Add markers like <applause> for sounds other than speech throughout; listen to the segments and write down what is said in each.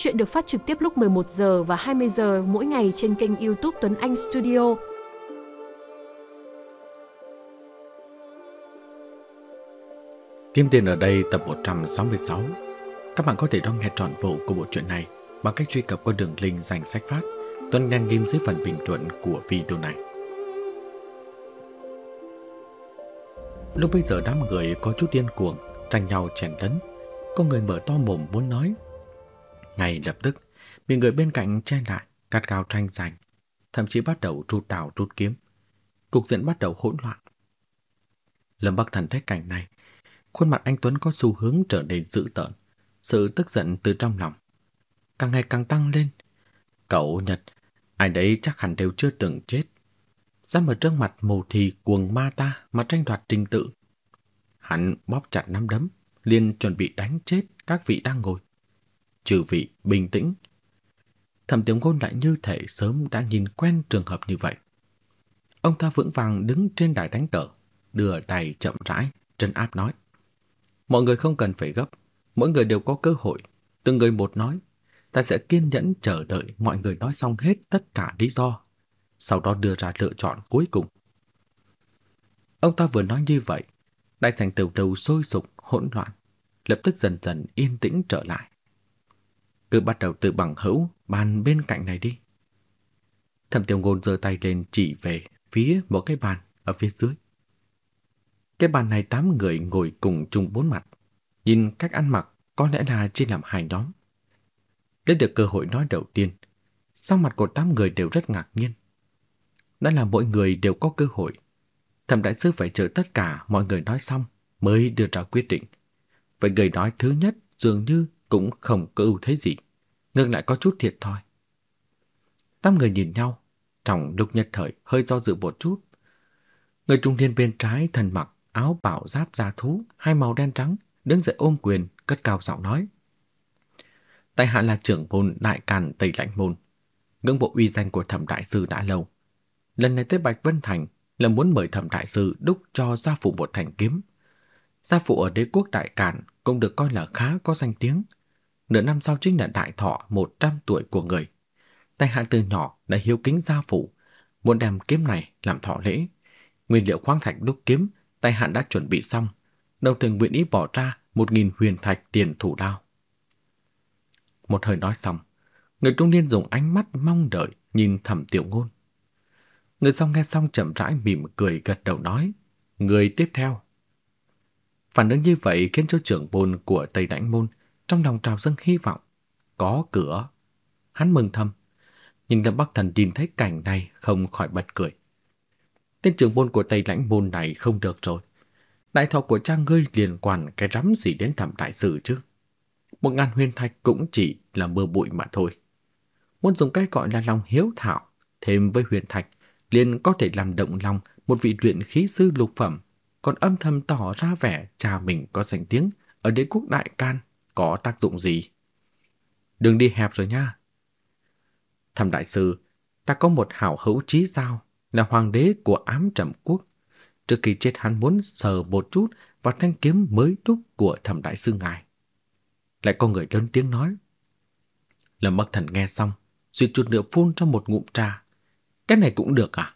Chuyện được phát trực tiếp lúc 11 giờ và 20 giờ mỗi ngày trên kênh YouTube Tuấn Anh Studio. Kim tiền ở đây tập 166. Các bạn có thể đón nghe trọn bộ của bộ truyện này bằng cách truy cập qua đường link dành sách phát Tuấn Anh ghim dưới phần bình luận của video này. Lúc bây giờ đám người có chút điên cuồng, tranh nhau chèn lấn. Có người mở to mồm muốn nói ngay lập tức, bị người bên cạnh che lại, cắt cao tranh giành, thậm chí bắt đầu trút đào trút kiếm. Cục diện bắt đầu hỗn loạn. Lâm Bắc Thần thấy cảnh này, khuôn mặt anh Tuấn có xu hướng trở nên dữ tợn, sự tức giận từ trong lòng càng ngày càng tăng lên. Cậu Nhật, ai đấy chắc hẳn đều chưa từng chết. Dám ở trước mặt mù thì cuồng ma ta mà tranh đoạt trình tự. Hắn bóp chặt nắm đấm, liền chuẩn bị đánh chết các vị đang ngồi trừ vị bình tĩnh. Thẩm Tiểu Ngôn lại như thể sớm đã nhìn quen trường hợp như vậy. Ông ta vững vàng đứng trên đài đánh cờ, đưa tay chậm rãi, trấn áp nói: "Mọi người không cần phải gấp, mỗi người đều có cơ hội, từng người một nói, ta sẽ kiên nhẫn chờ đợi mọi người nói xong hết tất cả lý do, sau đó đưa ra lựa chọn cuối cùng." Ông ta vừa nói như vậy, đại sảnh từ đầu sôi sục hỗn loạn, lập tức dần dần yên tĩnh trở lại. Cứ bắt đầu từ bằng hữu bàn bên cạnh này đi. Thẩm Tiêu Ngôn giơ tay lên chỉ về phía một cái bàn ở phía dưới. Cái bàn này tám người ngồi cùng chung bốn mặt. Nhìn cách ăn mặc có lẽ là chỉ làm hai nhóm. Để được cơ hội nói đầu tiên, sau mặt của tám người đều rất ngạc nhiên. Đã là mỗi người đều có cơ hội. Thẩm đại sư phải chờ tất cả mọi người nói xong mới đưa ra quyết định. Vậy người nói thứ nhất dường như cũng không có ưu thế gì, ngược lại có chút thiệt thôi. Tám người nhìn nhau, trong lúc nhất thời hơi do dự một chút. Người trung niên bên trái thần mặc áo bảo giáp da thú, hai màu đen trắng, đứng dậy ôm quyền, cất cao giọng nói: "Tại hạ là trưởng môn Đại Càn Tây Lãnh môn, ngưỡng bộ uy danh của Thẩm đại sư đã lâu. Lần này tới Bạch Vân Thành là muốn mời Thẩm đại sư đúc cho gia phụ một thành kiếm. Gia phụ ở đế quốc Đại Càn cũng được coi là khá có danh tiếng." nửa năm sau chính là đại thọ 100 tuổi của người. Tay hạ từ nhỏ đã hiếu kính gia phụ, muốn đem kiếm này làm thọ lễ. Nguyên liệu khoáng thạch đúc kiếm, tay hạn đã chuẩn bị xong, đồng thời nguyện ý bỏ ra 1.000 huyền thạch tiền thủ lao. Một hơi nói xong, người trung niên dùng ánh mắt mong đợi nhìn thẩm tiểu ngôn. Người xong nghe xong chậm rãi mỉm cười gật đầu nói, người tiếp theo. Phản ứng như vậy khiến cho trưởng môn của Tây Đảnh Môn trong lòng trào dâng hy vọng, có cửa. Hắn mừng thầm, nhưng Lâm Bắc Thần nhìn thấy cảnh này không khỏi bật cười. Tên trưởng môn của Tây Lãnh môn này không được rồi. Đại thọ của cha ngươi liên quan cái rắm gì đến thẩm đại sự chứ? Một ngàn huyền thạch cũng chỉ là mưa bụi mà thôi. Muốn dùng cái gọi là lòng hiếu thảo, thêm với huyền thạch, liền có thể làm động lòng một vị luyện khí sư lục phẩm, còn âm thầm tỏ ra vẻ cha mình có danh tiếng ở đế quốc đại can có tác dụng gì. Đừng đi hẹp rồi nha. Thẩm đại sư, ta có một hảo hữu chí giao là hoàng đế của ám trầm quốc. Trước khi chết hắn muốn sờ một chút vào thanh kiếm mới đúc của thẩm đại sư ngài. Lại có người lớn tiếng nói. Lâm Bắc Thần nghe xong, suy chút nữa phun trong một ngụm trà. Cái này cũng được à?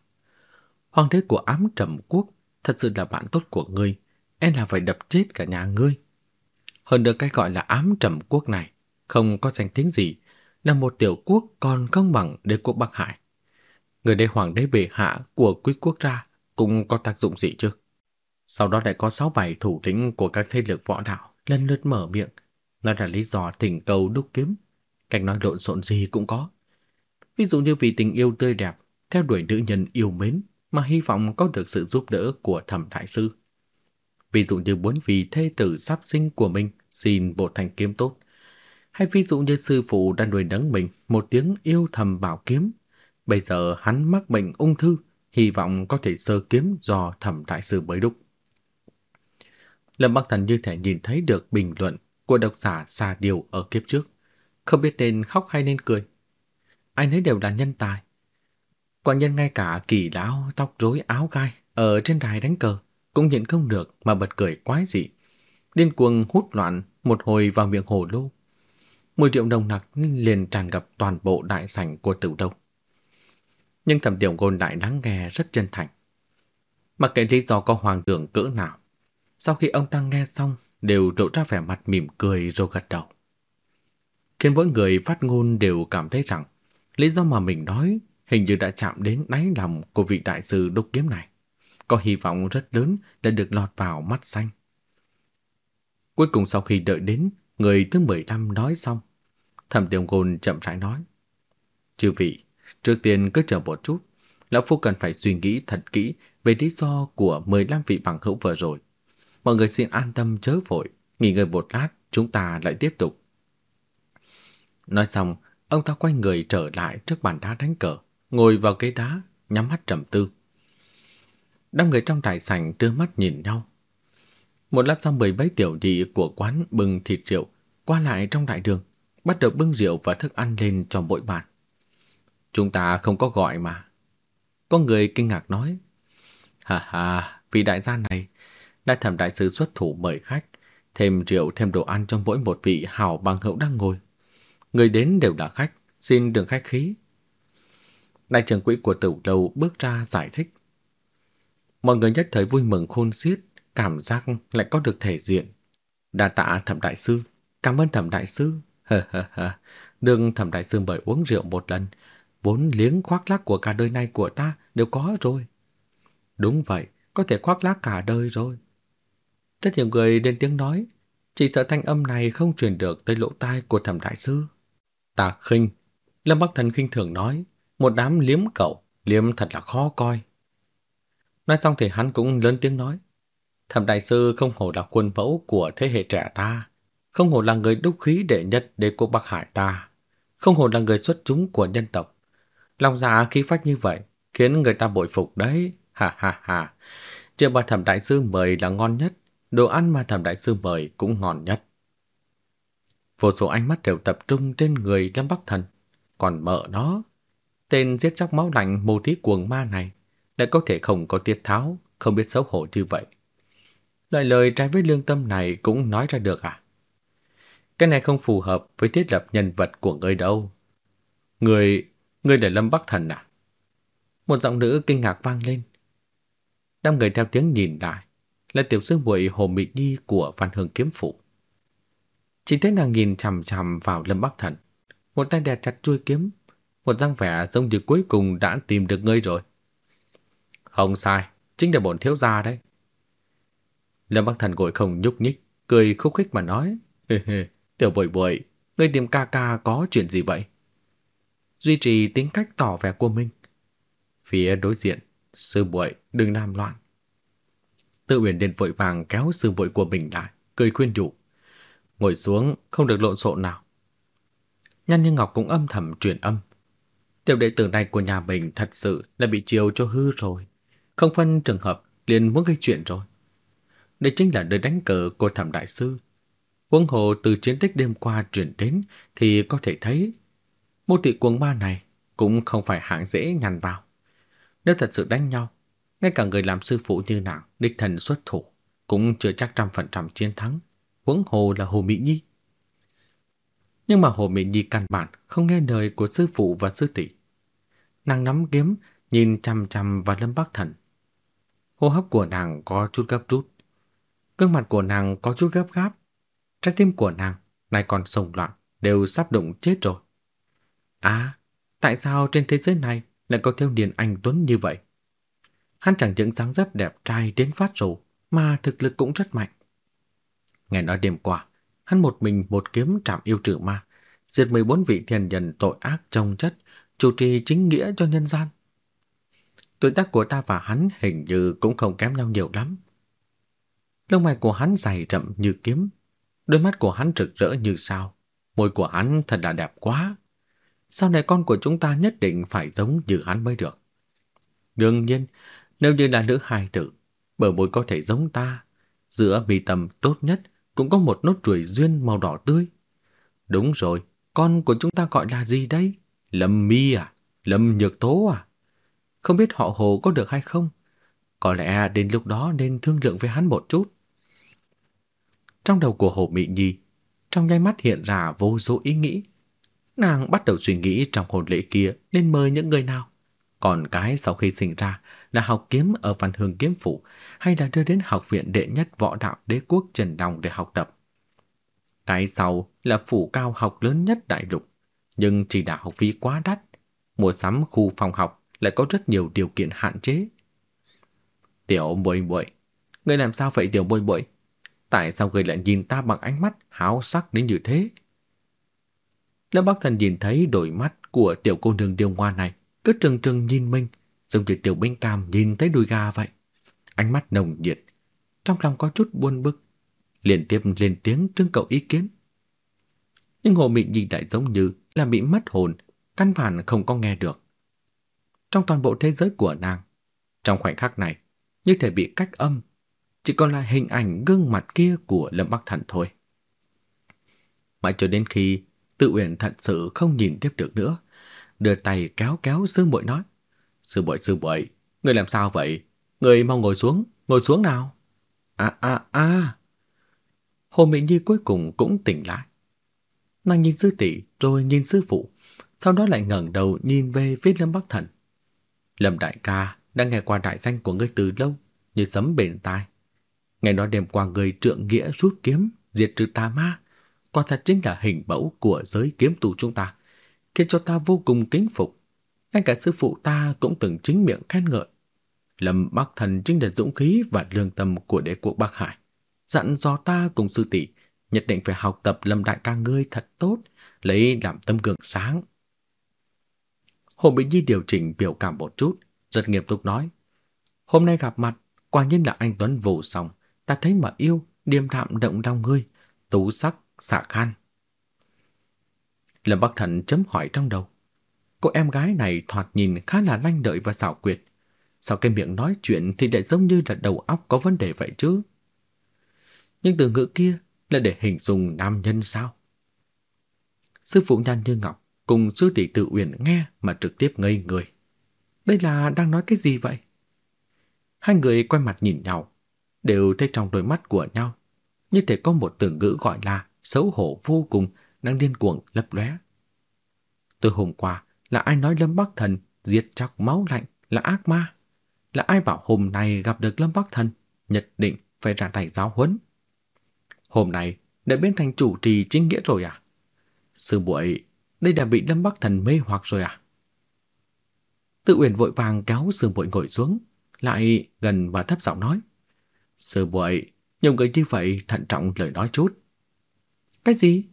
Hoàng đế của ám trầm quốc thật sự là bạn tốt của ngươi, em là phải đập chết cả nhà ngươi. Hơn nữa cái gọi là ám trầm quốc này không có danh tiếng gì, là một tiểu quốc còn không bằng đế quốc Bắc Hải. Người đây hoàng đế bề hạ của quý quốc ra cũng có tác dụng gì chứ? Sau đó lại có sáu bảy thủ lĩnh của các thế lực võ đạo lần lượt mở miệng, nói là lý do thỉnh cầu đúc kiếm, cách nói lộn xộn gì cũng có. Ví dụ như vì tình yêu tươi đẹp, theo đuổi nữ nhân yêu mến mà hy vọng có được sự giúp đỡ của Thẩm đại sư ví dụ như muốn vì thê tử sắp sinh của mình xin bộ thành kiếm tốt, hay ví dụ như sư phụ đang nuôi nấng mình một tiếng yêu thầm bảo kiếm, bây giờ hắn mắc bệnh ung thư, hy vọng có thể sơ kiếm do thẩm đại sư mới đúc. Lâm Bắc Thần như thể nhìn thấy được bình luận của độc giả xa điều ở kiếp trước, không biết nên khóc hay nên cười. Ai nấy đều là nhân tài. Quả nhân ngay cả kỳ lão tóc rối áo gai ở trên đài đánh cờ cũng nhịn không được mà bật cười quái dị. Điên cuồng hút loạn một hồi vào miệng hồ lô. mười triệu đồng nặc liền tràn gặp toàn bộ đại sảnh của Tử Đông. Nhưng Thẩm Tiểu Ngôn lại lắng nghe rất chân thành. Mặc kệ lý do có hoàng trưởng cỡ nào, sau khi ông ta nghe xong đều lộ ra vẻ mặt mỉm cười rồi gật đầu. Khiến mỗi người phát ngôn đều cảm thấy rằng lý do mà mình nói hình như đã chạm đến đáy lòng của vị đại sư đúc kiếm này có hy vọng rất lớn để được lọt vào mắt xanh. Cuối cùng sau khi đợi đến, người thứ 15 nói xong. Thẩm Tiểu Ngôn chậm rãi nói. Chư vị, trước tiên cứ chờ một chút. Lão Phu cần phải suy nghĩ thật kỹ về lý do của 15 vị bằng hữu vừa rồi. Mọi người xin an tâm chớ vội, nghỉ ngơi một lát, chúng ta lại tiếp tục. Nói xong, ông ta quay người trở lại trước bàn đá đánh cờ, ngồi vào ghế đá, nhắm mắt trầm tư. Năm người trong đại sảnh đưa mắt nhìn nhau. Một lát sau mười mấy tiểu thị của quán bưng thịt rượu qua lại trong đại đường, bắt đầu bưng rượu và thức ăn lên cho mỗi bàn. Chúng ta không có gọi mà. Có người kinh ngạc nói. Hà hà, vì đại gia này, đã thẩm đại sứ xuất thủ mời khách, thêm rượu thêm đồ ăn cho mỗi một vị hào bằng hữu đang ngồi. Người đến đều là khách, xin đừng khách khí. Đại trưởng quỹ của tử đầu bước ra giải thích. Mọi người nhất thời vui mừng khôn xiết, cảm giác lại có được thể diện. Đa tạ thẩm đại sư, cảm ơn thẩm đại sư. hơ hơ hơ đừng thẩm đại sư mời uống rượu một lần, vốn liếng khoác lác của cả đời này của ta đều có rồi. Đúng vậy, có thể khoác lác cả đời rồi. Rất nhiều người đến tiếng nói, chỉ sợ thanh âm này không truyền được tới lỗ tai của thẩm đại sư. Ta khinh, Lâm Bắc Thần khinh thường nói, một đám liếm cậu, liếm thật là khó coi. Nói xong thì hắn cũng lớn tiếng nói. Thẩm đại sư không hổ là quân mẫu của thế hệ trẻ ta, không hổ là người đúc khí đệ nhất đế quốc Bắc Hải ta, không hổ là người xuất chúng của nhân tộc. Lòng dạ khí phách như vậy, khiến người ta bội phục đấy, ha ha ha. Chưa mà thẩm đại sư mời là ngon nhất, đồ ăn mà thẩm đại sư mời cũng ngon nhất. Vô số ánh mắt đều tập trung trên người Lâm Bắc Thần, còn mợ nó, tên giết chóc máu lạnh mù thí cuồng ma này lại có thể không có tiết tháo, không biết xấu hổ như vậy. Loại lời trái với lương tâm này cũng nói ra được à? Cái này không phù hợp với thiết lập nhân vật của người đâu. Người, người là Lâm Bắc Thần à? Một giọng nữ kinh ngạc vang lên. đám người theo tiếng nhìn lại, là tiểu sư muội Hồ Mị Nhi của Văn Hương Kiếm Phủ. Chỉ thấy nàng nhìn chằm chằm vào Lâm Bắc Thần, một tay đè chặt chuôi kiếm, một răng vẻ giống như cuối cùng đã tìm được ngươi rồi. Không sai, chính là bọn thiếu gia đấy. Lâm Bắc Thần gọi không nhúc nhích, cười khúc khích mà nói, hê hê, tiểu bội bội, ngươi tìm ca ca có chuyện gì vậy? Duy trì tính cách tỏ vẻ của mình. Phía đối diện, sư bội đừng làm loạn. Tự Uyển điện vội vàng kéo sư bội của mình lại, cười khuyên nhủ, ngồi xuống không được lộn xộn nào. Nhan Như Ngọc cũng âm thầm truyền âm. Tiểu đệ tử này của nhà mình thật sự là bị chiều cho hư rồi không phân trường hợp liền muốn gây chuyện rồi. Đây chính là nơi đánh cờ của thẩm đại sư. Huống hồ từ chiến tích đêm qua chuyển đến thì có thể thấy mô tỷ cuồng ma này cũng không phải hạng dễ nhằn vào. Nếu thật sự đánh nhau, ngay cả người làm sư phụ như nàng địch thần xuất thủ cũng chưa chắc trăm phần trăm chiến thắng. Huống hồ là Hồ Mỹ Nhi. Nhưng mà Hồ Mỹ Nhi căn bản không nghe lời của sư phụ và sư tỷ. Nàng nắm kiếm, nhìn chằm chằm vào Lâm Bắc Thần. Hô hấp của nàng có chút gấp rút. Gương mặt của nàng có chút gấp gáp. Trái tim của nàng nay còn sồng loạn, đều sắp đụng chết rồi. À, tại sao trên thế giới này lại có thiếu niên anh tuấn như vậy? Hắn chẳng những dáng dấp đẹp trai đến phát rồ, mà thực lực cũng rất mạnh. Ngày nói đêm qua, hắn một mình một kiếm trảm yêu trừ ma, diệt 14 vị thiền nhân tội ác trong chất, chủ trì chính nghĩa cho nhân gian tuổi tác của ta và hắn hình như cũng không kém nhau nhiều lắm. Lông mày của hắn dày rậm như kiếm, đôi mắt của hắn rực rỡ như sao, môi của hắn thật là đẹp quá. Sau này con của chúng ta nhất định phải giống như hắn mới được. Đương nhiên, nếu như là nữ hài tử, bờ môi có thể giống ta, giữa bì tầm tốt nhất cũng có một nốt ruồi duyên màu đỏ tươi. Đúng rồi, con của chúng ta gọi là gì đây? Lâm Mi à? Lâm Nhược Tố à? không biết họ Hồ có được hay không. Có lẽ đến lúc đó nên thương lượng với hắn một chút. Trong đầu của Hồ Mị Nhi, trong nháy mắt hiện ra vô số ý nghĩ. Nàng bắt đầu suy nghĩ trong hồn lễ kia nên mời những người nào. Còn cái sau khi sinh ra là học kiếm ở văn hương kiếm phủ hay là đưa đến học viện đệ nhất võ đạo đế quốc Trần Đồng để học tập. Cái sau là phủ cao học lớn nhất đại lục, nhưng chỉ đã học phí quá đắt. Mua sắm khu phòng học lại có rất nhiều điều kiện hạn chế. Tiểu muội muội, ngươi làm sao vậy tiểu muội muội? Tại sao ngươi lại nhìn ta bằng ánh mắt háo sắc đến như thế? Lâm Bắc Thần nhìn thấy đôi mắt của tiểu cô nương điêu ngoa này, cứ trừng trừng nhìn mình, giống như tiểu binh cam nhìn thấy đùi gà vậy. Ánh mắt nồng nhiệt, trong lòng có chút buồn bực, liên tiếp lên tiếng trưng cầu ý kiến. Nhưng Hồ Mị nhìn lại giống như là bị mất hồn, căn bản không có nghe được trong toàn bộ thế giới của nàng. Trong khoảnh khắc này, như thể bị cách âm, chỉ còn lại hình ảnh gương mặt kia của Lâm Bắc Thần thôi. Mãi cho đến khi Tự Uyển thật sự không nhìn tiếp được nữa, đưa tay kéo kéo sư muội nói: "Sư muội, sư muội, người làm sao vậy? Người mau ngồi xuống, ngồi xuống nào." "A a a." Hồ Mỹ Nhi cuối cùng cũng tỉnh lại. Nàng nhìn sư tỷ rồi nhìn sư phụ, sau đó lại ngẩng đầu nhìn về phía Lâm Bắc Thần. Lâm đại ca đã nghe qua đại danh của ngươi từ lâu, như sấm bền tai. Nghe nói đêm qua người trượng nghĩa rút kiếm, diệt trừ tà ma, quả thật chính là hình mẫu của giới kiếm tu chúng ta, khiến cho ta vô cùng kính phục. Ngay cả sư phụ ta cũng từng chính miệng khen ngợi. Lâm Bắc Thần chính là dũng khí và lương tâm của đế quốc Bắc Hải. Dặn dò ta cùng sư tỷ nhất định phải học tập Lâm Đại ca ngươi thật tốt, lấy làm tâm gương sáng. Hồ Bình Nhi điều chỉnh biểu cảm một chút, rất nghiêm túc nói. Hôm nay gặp mặt, quả nhiên là anh Tuấn vụ xong, ta thấy mà yêu, điềm đạm động lòng ngươi, tú sắc, xạ khan. Lâm Bắc Thần chấm hỏi trong đầu. Cô em gái này thoạt nhìn khá là lanh đợi và xảo quyệt. Sao cái miệng nói chuyện thì lại giống như là đầu óc có vấn đề vậy chứ? Nhưng từ ngữ kia là để hình dung nam nhân sao? Sư phụ nhan như ngọc cùng sư tỷ Tự Uyển nghe mà trực tiếp ngây người. Đây là đang nói cái gì vậy? Hai người quay mặt nhìn nhau, đều thấy trong đôi mắt của nhau như thể có một từ ngữ gọi là xấu hổ vô cùng đang điên cuồng lấp lóe. Từ hôm qua là ai nói Lâm Bắc Thần giết chóc máu lạnh là ác ma? Là ai bảo hôm nay gặp được Lâm Bắc Thần nhất định phải ra tay giáo huấn? Hôm nay đã biến thành chủ trì chính nghĩa rồi à? Sư muội đây đã bị Lâm Bắc Thần mê hoặc rồi à? Tự Uyển vội vàng kéo sư muội ngồi xuống, lại gần và thấp giọng nói: "Sư muội, nhiều người như vậy thận trọng lời nói chút." "Cái gì?"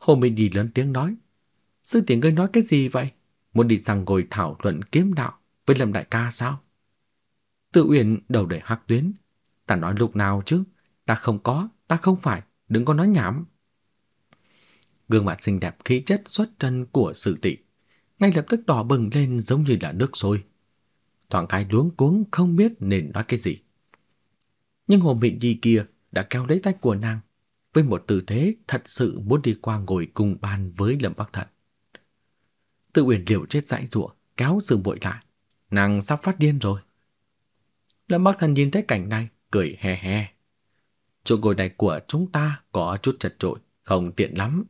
Hồ Minh Nhi lớn tiếng nói: "Sư tỷ ngươi nói cái gì vậy? Muốn đi sang ngồi thảo luận kiếm đạo với Lâm đại ca sao?" Tự Uyển đầu đầy hắc tuyến, "Ta nói lúc nào chứ, ta không có, ta không phải, đừng có nói nhảm." Gương mặt xinh đẹp khí chất xuất trần của Sử Tỷ ngay lập tức đỏ bừng lên giống như là nước sôi. Thoáng cái luống cuống không biết nên nói cái gì. Nhưng Hồ Mị Nhi kia đã kéo lấy tay của nàng với một tư thế thật sự muốn đi qua ngồi cùng bàn với Lâm Bắc Thần. Tự Uyển liều chết dãi giụa, kéo Dương Bội lại, nàng sắp phát điên rồi. Lâm Bắc Thần nhìn thấy cảnh này, cười he he. Chỗ ngồi này của chúng ta có chút chật chội, không tiện lắm.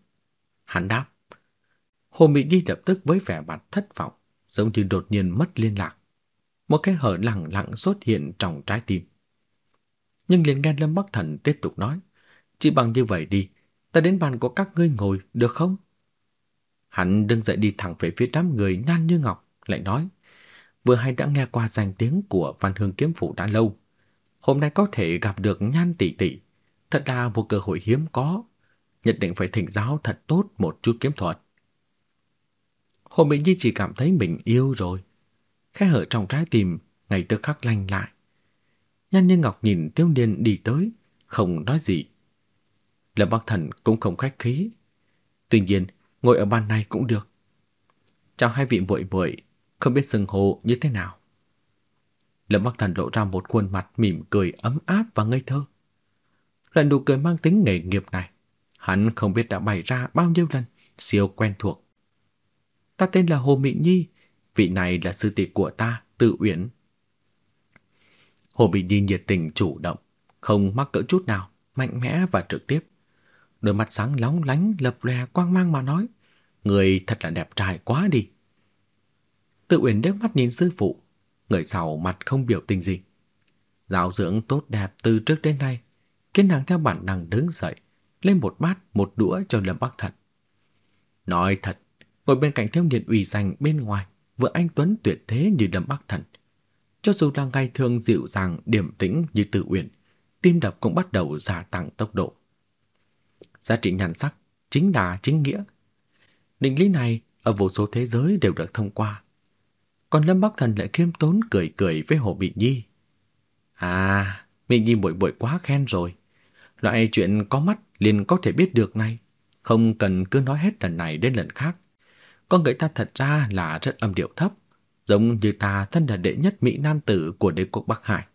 Hắn đáp. Hồ Mỹ Nhi lập tức với vẻ mặt thất vọng, giống như đột nhiên mất liên lạc. Một cái hở lặng lặng xuất hiện trong trái tim. Nhưng liền nghe Lâm Bắc Thần tiếp tục nói. Chỉ bằng như vậy đi, ta đến bàn của các ngươi ngồi được không? Hắn đứng dậy đi thẳng về phía đám người nhan như ngọc, lại nói. Vừa hay đã nghe qua danh tiếng của văn hương kiếm phủ đã lâu. Hôm nay có thể gặp được nhan tỷ tỷ, thật là một cơ hội hiếm có nhất định phải thỉnh giáo thật tốt một chút kiếm thuật. Hồ Mỹ Nhi chỉ cảm thấy mình yêu rồi. Khẽ hở trong trái tim ngày tức khắc lanh lại. Nhan Như Ngọc nhìn Tiêu Niên đi tới, không nói gì. Lâm Bắc Thần cũng không khách khí. Tuy nhiên, ngồi ở bàn này cũng được. Chào hai vị muội muội, không biết xưng hô như thế nào. Lâm Bắc Thần lộ ra một khuôn mặt mỉm cười ấm áp và ngây thơ. Loại nụ cười mang tính nghề nghiệp này Hắn không biết đã bày ra bao nhiêu lần, siêu quen thuộc. Ta tên là Hồ Mỹ Nhi, vị này là sư tỷ của ta, Tự Uyển. Hồ Mỹ Nhi nhiệt tình chủ động, không mắc cỡ chút nào, mạnh mẽ và trực tiếp. Đôi mắt sáng lóng lánh lập lè quang mang mà nói, người thật là đẹp trai quá đi. Tự Uyển đếch mắt nhìn sư phụ, người sau mặt không biểu tình gì. Giáo dưỡng tốt đẹp từ trước đến nay, kiến nàng theo bản năng đứng dậy, lên một bát một đũa cho Lâm Bắc Thần. Nói thật, ngồi bên cạnh thiếu niên ủy danh bên ngoài, vừa anh tuấn tuyệt thế như Lâm Bắc Thần, cho dù là ngày thường dịu dàng điềm tĩnh như Từ Uyển, tim đập cũng bắt đầu gia tăng tốc độ. Giá trị nhan sắc chính là chính nghĩa. Định lý này ở vô số thế giới đều được thông qua. Còn Lâm Bắc Thần lại khiêm tốn cười cười với Hồ Bị Nhi. À, Bị Nhi bội bội quá khen rồi. Loại chuyện có mắt liền có thể biết được này, không cần cứ nói hết lần này đến lần khác. Con người ta thật ra là rất âm điệu thấp, giống như ta thân là đệ nhất mỹ nam tử của đế quốc Bắc Hải,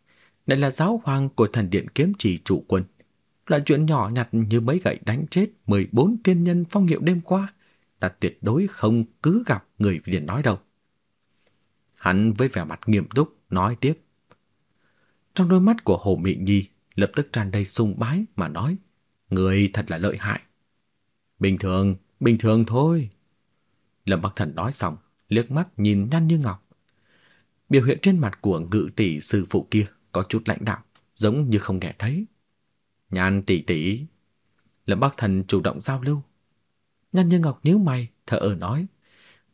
lại là giáo hoàng của thần điện kiếm trì chủ quân. Loại chuyện nhỏ nhặt như mấy gậy đánh chết 14 tiên nhân phong hiệu đêm qua, ta tuyệt đối không cứ gặp người liền nói đâu. Hắn với vẻ mặt nghiêm túc nói tiếp. Trong đôi mắt của Hồ Mị Nhi lập tức tràn đầy sung bái mà nói, người thật là lợi hại. Bình thường, bình thường thôi. Lâm Bắc Thần nói xong, liếc mắt nhìn nhăn như ngọc. Biểu hiện trên mặt của ngự tỷ sư phụ kia có chút lãnh đạo, giống như không nghe thấy. Nhan tỷ tỷ. Lâm Bắc Thần chủ động giao lưu. Nhan như ngọc nhíu mày, thở ở nói.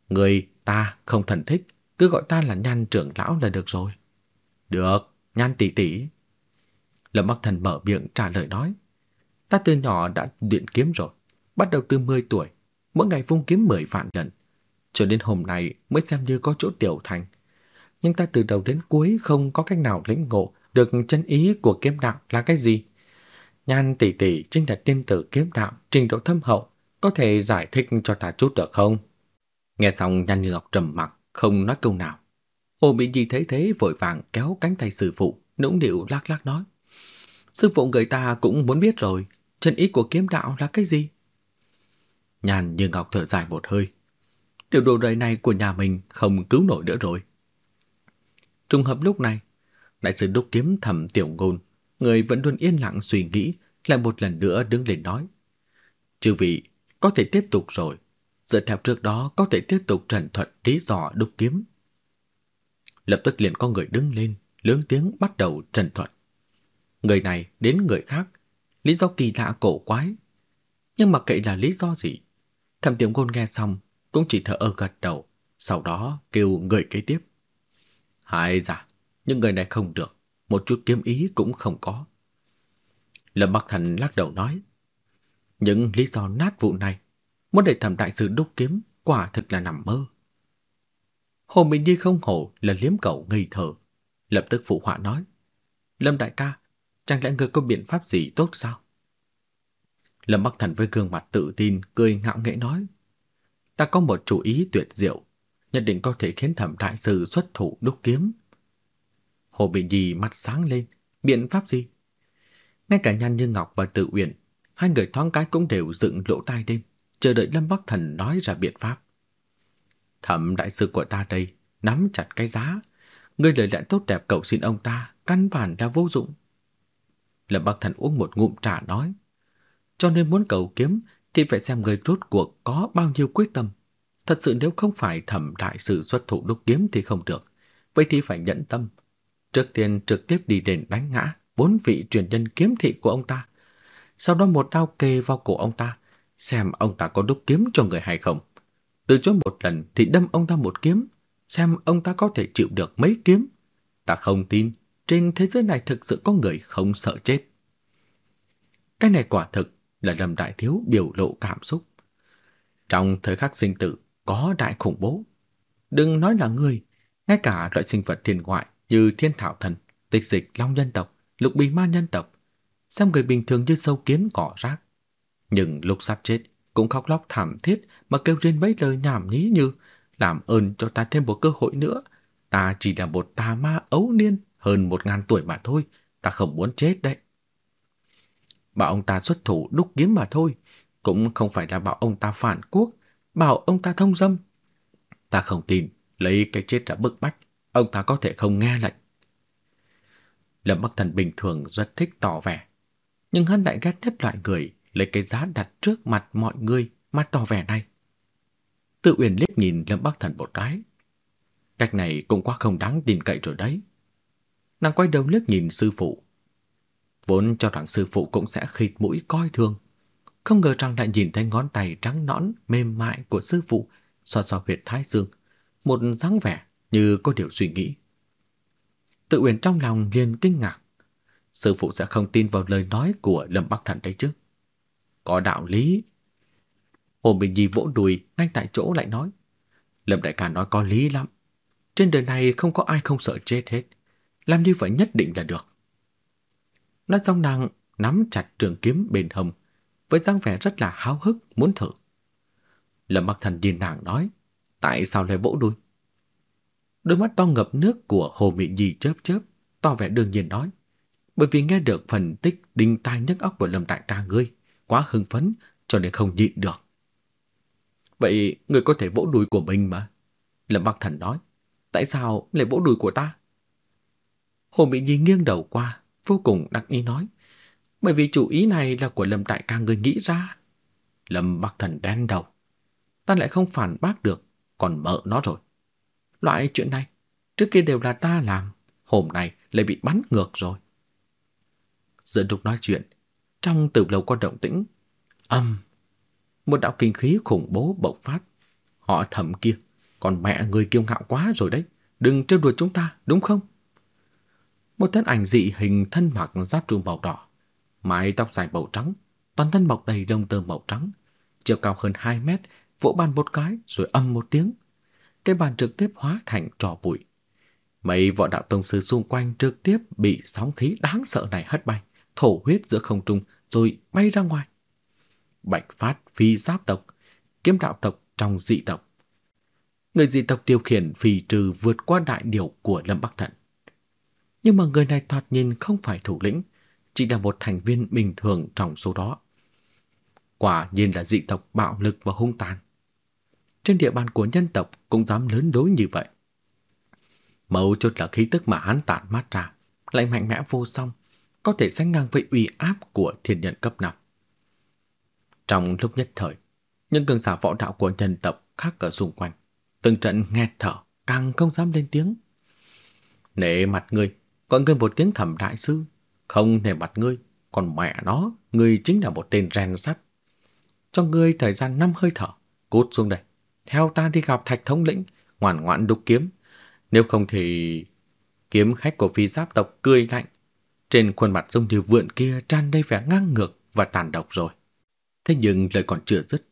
Người ta không thần thích, cứ gọi ta là nhan trưởng lão là được rồi. Được, nhan tỷ tỷ. Lâm Bắc Thần mở miệng trả lời nói. Ta từ nhỏ đã luyện kiếm rồi, bắt đầu từ 10 tuổi, mỗi ngày vung kiếm 10 vạn lần, cho đến hôm nay mới xem như có chỗ tiểu thành. Nhưng ta từ đầu đến cuối không có cách nào lĩnh ngộ được chân ý của kiếm đạo là cái gì. Nhan tỷ tỷ chính là tiên tử kiếm đạo trình độ thâm hậu, có thể giải thích cho ta chút được không? Nghe xong Nhan Như Ngọc trầm mặc, không nói câu nào. Ô Mỹ Di thấy thế vội vàng kéo cánh tay sư phụ, nũng điệu lắc lắc nói sư phụ người ta cũng muốn biết rồi, chân ý của kiếm đạo là cái gì? Nhàn như ngọc thở dài một hơi. Tiểu đồ đời này của nhà mình không cứu nổi nữa rồi. Trùng hợp lúc này, đại sư đúc kiếm thẩm tiểu ngôn, người vẫn luôn yên lặng suy nghĩ, lại một lần nữa đứng lên nói. Chư vị, có thể tiếp tục rồi. Dựa theo trước đó có thể tiếp tục trần thuật lý dò đúc kiếm. Lập tức liền có người đứng lên, lớn tiếng bắt đầu trần thuật người này đến người khác, lý do kỳ lạ cổ quái. Nhưng mà kệ là lý do gì, thầm Tiệm Ngôn nghe xong cũng chỉ thở ơ gật đầu, sau đó kêu người kế tiếp. Hai dạ, nhưng người này không được, một chút kiếm ý cũng không có. Lâm Bắc thành lắc đầu nói, những lý do nát vụ này, muốn để thẩm đại sư đúc kiếm quả thực là nằm mơ. Hồ Minh Nhi không hổ là liếm cậu ngây thở, lập tức phụ họa nói, Lâm đại ca, Chẳng lẽ ngươi có biện pháp gì tốt sao? Lâm Bắc Thần với gương mặt tự tin, cười ngạo nghễ nói. Ta có một chủ ý tuyệt diệu, nhất định có thể khiến thẩm đại sư xuất thủ đúc kiếm. Hồ Bình Nhi mắt sáng lên, biện pháp gì? Ngay cả Nhan Như Ngọc và Tự Uyển, hai người thoáng cái cũng đều dựng lỗ tai lên chờ đợi Lâm Bắc Thần nói ra biện pháp. Thẩm đại sư của ta đây, nắm chặt cái giá. Ngươi lời lẽ tốt đẹp cầu xin ông ta, căn bản là vô dụng. Lâm Bắc Thần uống một ngụm trà nói. Cho nên muốn cầu kiếm thì phải xem người rốt cuộc có bao nhiêu quyết tâm. Thật sự nếu không phải thẩm đại sự xuất thủ đúc kiếm thì không được. Vậy thì phải nhẫn tâm. Trước tiên trực tiếp đi đến đánh ngã bốn vị truyền nhân kiếm thị của ông ta. Sau đó một đao kề vào cổ ông ta, xem ông ta có đúc kiếm cho người hay không. Từ chối một lần thì đâm ông ta một kiếm, xem ông ta có thể chịu được mấy kiếm. Ta không tin, trên thế giới này thực sự có người không sợ chết. Cái này quả thực là Lâm Đại Thiếu biểu lộ cảm xúc. Trong thời khắc sinh tử có đại khủng bố. Đừng nói là người, ngay cả loại sinh vật thiên ngoại như thiên thảo thần, tịch dịch long nhân tộc, lục bì ma nhân tộc, xem người bình thường như sâu kiến cỏ rác. Nhưng lúc sắp chết cũng khóc lóc thảm thiết mà kêu lên mấy lời nhảm nhí như làm ơn cho ta thêm một cơ hội nữa, ta chỉ là một tà ma ấu niên hơn một ngàn tuổi mà thôi, ta không muốn chết đấy. Bảo ông ta xuất thủ đúc kiếm mà thôi, cũng không phải là bảo ông ta phản quốc, bảo ông ta thông dâm. Ta không tin, lấy cái chết ra bức bách, ông ta có thể không nghe lệnh. Lâm Bắc Thần bình thường rất thích tỏ vẻ, nhưng hắn lại ghét nhất loại người lấy cái giá đặt trước mặt mọi người mà tỏ vẻ này. Tự Uyển liếc nhìn Lâm Bắc Thần một cái. Cách này cũng quá không đáng tin cậy rồi đấy. Nàng quay đầu liếc nhìn sư phụ. Vốn cho rằng sư phụ cũng sẽ khịt mũi coi thường, không ngờ rằng lại nhìn thấy ngón tay trắng nõn mềm mại của sư phụ xoa xoa huyệt thái dương, một dáng vẻ như có điều suy nghĩ. Tự Uyển trong lòng liền kinh ngạc, sư phụ sẽ không tin vào lời nói của Lâm Bắc Thần đấy chứ. Có đạo lý. Hồ Bình Nhi vỗ đùi ngay tại chỗ lại nói, Lâm đại ca nói có lý lắm, trên đời này không có ai không sợ chết hết làm như vậy nhất định là được. Nói xong nàng nắm chặt trường kiếm bên hồng với dáng vẻ rất là háo hức muốn thử. Lâm Bắc Thần nhìn nàng nói, tại sao lại vỗ đuôi? Đôi mắt to ngập nước của Hồ Mỹ Nhi chớp chớp, to vẻ đương nhiên nói, bởi vì nghe được phân tích đinh tai nhức óc của Lâm Đại ca ngươi, quá hưng phấn cho nên không nhịn được. Vậy người có thể vỗ đuôi của mình mà. Lâm Bắc Thần nói, tại sao lại vỗ đuôi của ta? Hồ Mỹ Nhi nghiêng đầu qua, vô cùng đặc ý nói. Bởi vì chủ ý này là của Lâm Đại ca người nghĩ ra. Lâm Bắc Thần đen đầu. Ta lại không phản bác được, còn mợ nó rồi. Loại chuyện này, trước kia đều là ta làm, hôm nay lại bị bắn ngược rồi. Giữa lúc nói chuyện, trong từ lâu có động tĩnh. Âm! Một đạo kinh khí khủng bố bộc phát. Họ thầm kia, còn mẹ người kiêu ngạo quá rồi đấy. Đừng trêu đùa chúng ta, đúng không? một thân ảnh dị hình thân mặc giáp trụ màu đỏ, mái tóc dài màu trắng, toàn thân bọc đầy lông tơ màu trắng, chiều cao hơn 2 mét, vỗ bàn một cái rồi âm một tiếng. Cái bàn trực tiếp hóa thành trò bụi. Mấy võ đạo tông sư xung quanh trực tiếp bị sóng khí đáng sợ này hất bay, thổ huyết giữa không trung rồi bay ra ngoài. Bạch Phát phi giáp tộc, kiếm đạo tộc trong dị tộc. Người dị tộc điều khiển phi trừ vượt qua đại điều của Lâm Bắc thận. Nhưng mà người này thoạt nhìn không phải thủ lĩnh, chỉ là một thành viên bình thường trong số đó. Quả nhiên là dị tộc bạo lực và hung tàn. Trên địa bàn của nhân tộc cũng dám lớn đối như vậy. Mấu chốt là khí tức mà hắn tản mát ra, lại mạnh mẽ vô song, có thể sánh ngang với uy áp của thiên nhân cấp 5. Trong lúc nhất thời, những cường giả võ đạo của nhân tộc khác ở xung quanh, từng trận nghe thở, càng không dám lên tiếng. Nể mặt người, Gọi ngươi một tiếng thẩm đại sư, không nề mặt ngươi, còn mẹ nó, ngươi chính là một tên rèn sắt. Cho ngươi thời gian năm hơi thở, cút xuống đây. Theo ta đi gặp thạch thống lĩnh, ngoan ngoãn đục kiếm. Nếu không thì... Kiếm khách của phi giáp tộc cười lạnh. Trên khuôn mặt dung điều vượn kia tràn đầy vẻ ngang ngược và tàn độc rồi. Thế nhưng lời còn chưa dứt.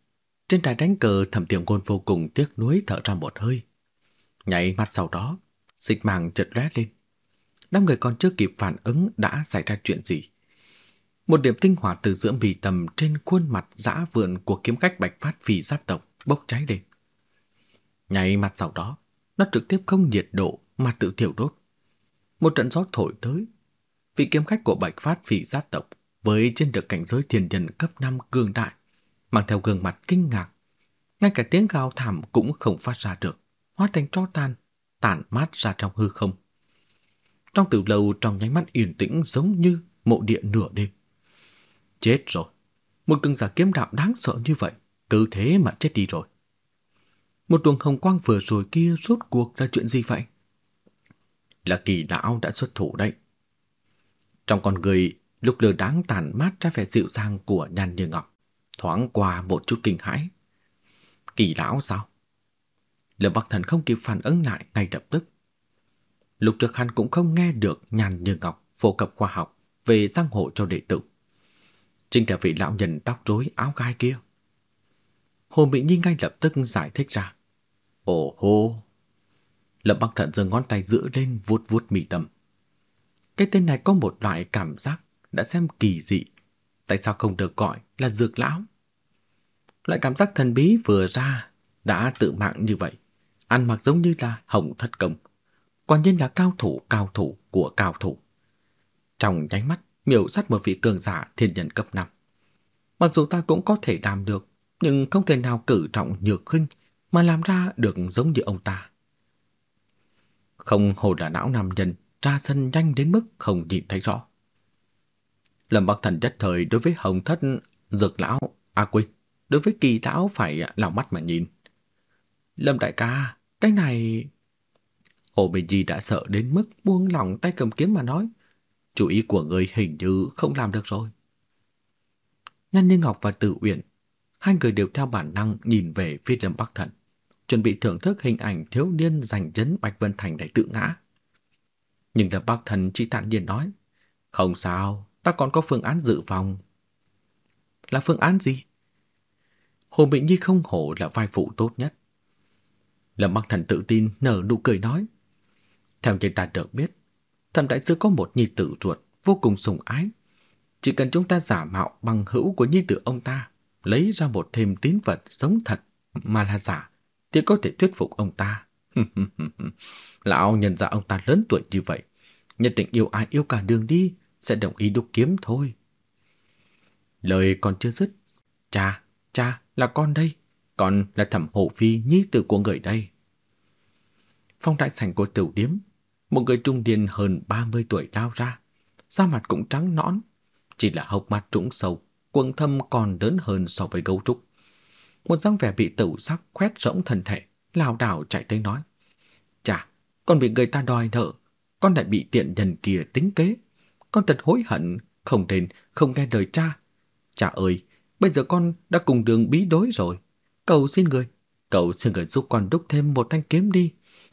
Trên đài đánh cờ thẩm tiểu ngôn vô cùng tiếc nuối thở ra một hơi. Nhảy mắt sau đó, xích màng chợt lóe lên đám người còn chưa kịp phản ứng đã xảy ra chuyện gì. Một điểm tinh hỏa từ giữa bì tầm trên khuôn mặt dã vượn của kiếm khách Bạch Phát Phỉ giáp tộc bốc cháy lên. Ngay mặt sau đó, nó trực tiếp không nhiệt độ mà tự thiêu đốt. Một trận gió thổi tới, vị kiếm khách của Bạch Phát Phỉ giáp tộc với trên được cảnh giới thiền nhân cấp 5 cường đại, mang theo gương mặt kinh ngạc, ngay cả tiếng gào thảm cũng không phát ra được, hóa thành tro tan, tản mát ra trong hư không. Trong từ lâu trong nháy mắt yên tĩnh giống như mộ địa nửa đêm. Chết rồi. Một cường giả kiếm đạo đáng sợ như vậy, cứ thế mà chết đi rồi. Một tuần hồng quang vừa rồi kia rốt cuộc là chuyện gì vậy? Là kỳ đạo đã xuất thủ đấy. Trong con người, lúc lừa đáng tàn mát ra vẻ dịu dàng của nhàn như ngọc, thoáng qua một chút kinh hãi. Kỳ lão sao? Lâm Bắc Thần không kịp phản ứng lại ngay lập tức. Lúc trước hắn cũng không nghe được nhàn như ngọc phổ cập khoa học về giang hồ cho đệ tử. Chính là vị lão nhân tóc rối áo gai kia. Hồ Mỹ Nhi ngay lập tức giải thích ra. Ồ hô! Lập Bắc Thận giơ ngón tay giữa lên vuốt vuốt mị tâm. Cái tên này có một loại cảm giác đã xem kỳ dị. Tại sao không được gọi là dược lão? Loại cảm giác thần bí vừa ra đã tự mạng như vậy. Ăn mặc giống như là hồng thất công quả nhiên là cao thủ cao thủ của cao thủ. Trong nháy mắt, miểu sát một vị cường giả thiên nhân cấp 5. Mặc dù ta cũng có thể làm được, nhưng không thể nào cử trọng nhược khinh mà làm ra được giống như ông ta. Không hồ là não nam nhân ra sân nhanh đến mức không nhìn thấy rõ. Lâm Bắc Thần nhất thời đối với Hồng Thất, Dược Lão, A Quy, đối với Kỳ Lão phải lão mắt mà nhìn. Lâm Đại ca, cái này... Omeji đã sợ đến mức buông lỏng tay cầm kiếm mà nói, chú ý của người hình như không làm được rồi. Nhan Như Ngọc và Tử Uyển, hai người đều theo bản năng nhìn về phía Lâm Bắc Thần, chuẩn bị thưởng thức hình ảnh thiếu niên giành chấn Bạch Vân Thành để tự ngã. Nhưng Lâm Bắc Thần chỉ thản nhiên nói, không sao, ta còn có phương án dự phòng. Là phương án gì? Hồ Mỹ Nhi không hổ là vai phụ tốt nhất. Lâm Bắc Thần tự tin nở nụ cười nói, theo như ta được biết, thầm đại sư có một nhi tử ruột vô cùng sùng ái. Chỉ cần chúng ta giả mạo bằng hữu của nhi tử ông ta, lấy ra một thêm tín vật sống thật mà là giả, thì có thể thuyết phục ông ta. <laughs> Lão nhận ra ông ta lớn tuổi như vậy, nhất định yêu ai yêu cả đường đi, sẽ đồng ý đúc kiếm thôi. Lời còn chưa dứt, cha, cha là con đây, con là thẩm hộ phi nhi tử của người đây. Phong đại sảnh của tiểu điếm một người trung niên hơn 30 tuổi đao ra, da mặt cũng trắng nõn, chỉ là hốc mắt trũng sâu, quần thâm còn lớn hơn so với gấu trúc. Một dáng vẻ bị tẩu sắc quét rỗng thân thể, lao đảo chạy tới nói: "Chà, con bị người ta đòi nợ, con lại bị tiện nhân kia tính kế, con thật hối hận, không nên không nghe lời cha. Cha ơi, bây giờ con đã cùng đường bí đối rồi, cầu xin người, cầu xin người giúp con đúc thêm một thanh kiếm đi,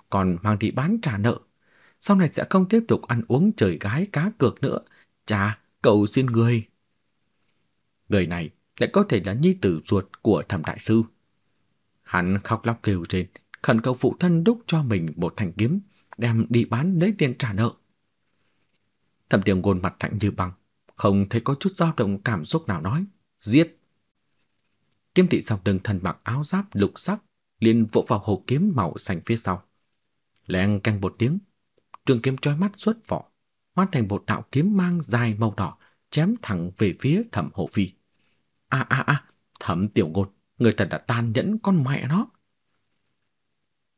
còn mang đi bán trả nợ." sau này sẽ không tiếp tục ăn uống chơi gái cá cược nữa. Cha, cầu xin người. Người này lại có thể là nhi tử ruột của thẩm đại sư. Hắn khóc lóc kêu trên, khẩn cầu phụ thân đúc cho mình một thanh kiếm, đem đi bán lấy tiền trả nợ. Thẩm Tiềm gồn mặt lạnh như băng, không thấy có chút dao động cảm xúc nào nói, giết. Kiếm thị song đường thần mặc áo giáp lục sắc, liền vỗ vào hộp kiếm màu xanh phía sau. Leng canh một tiếng, trường kiếm chói mắt xuất vỏ, hóa thành một đạo kiếm mang dài màu đỏ, chém thẳng về phía Thẩm Hồ Phi. A a a, Thẩm Tiểu Ngôn, người thật đã tàn nhẫn con mẹ nó.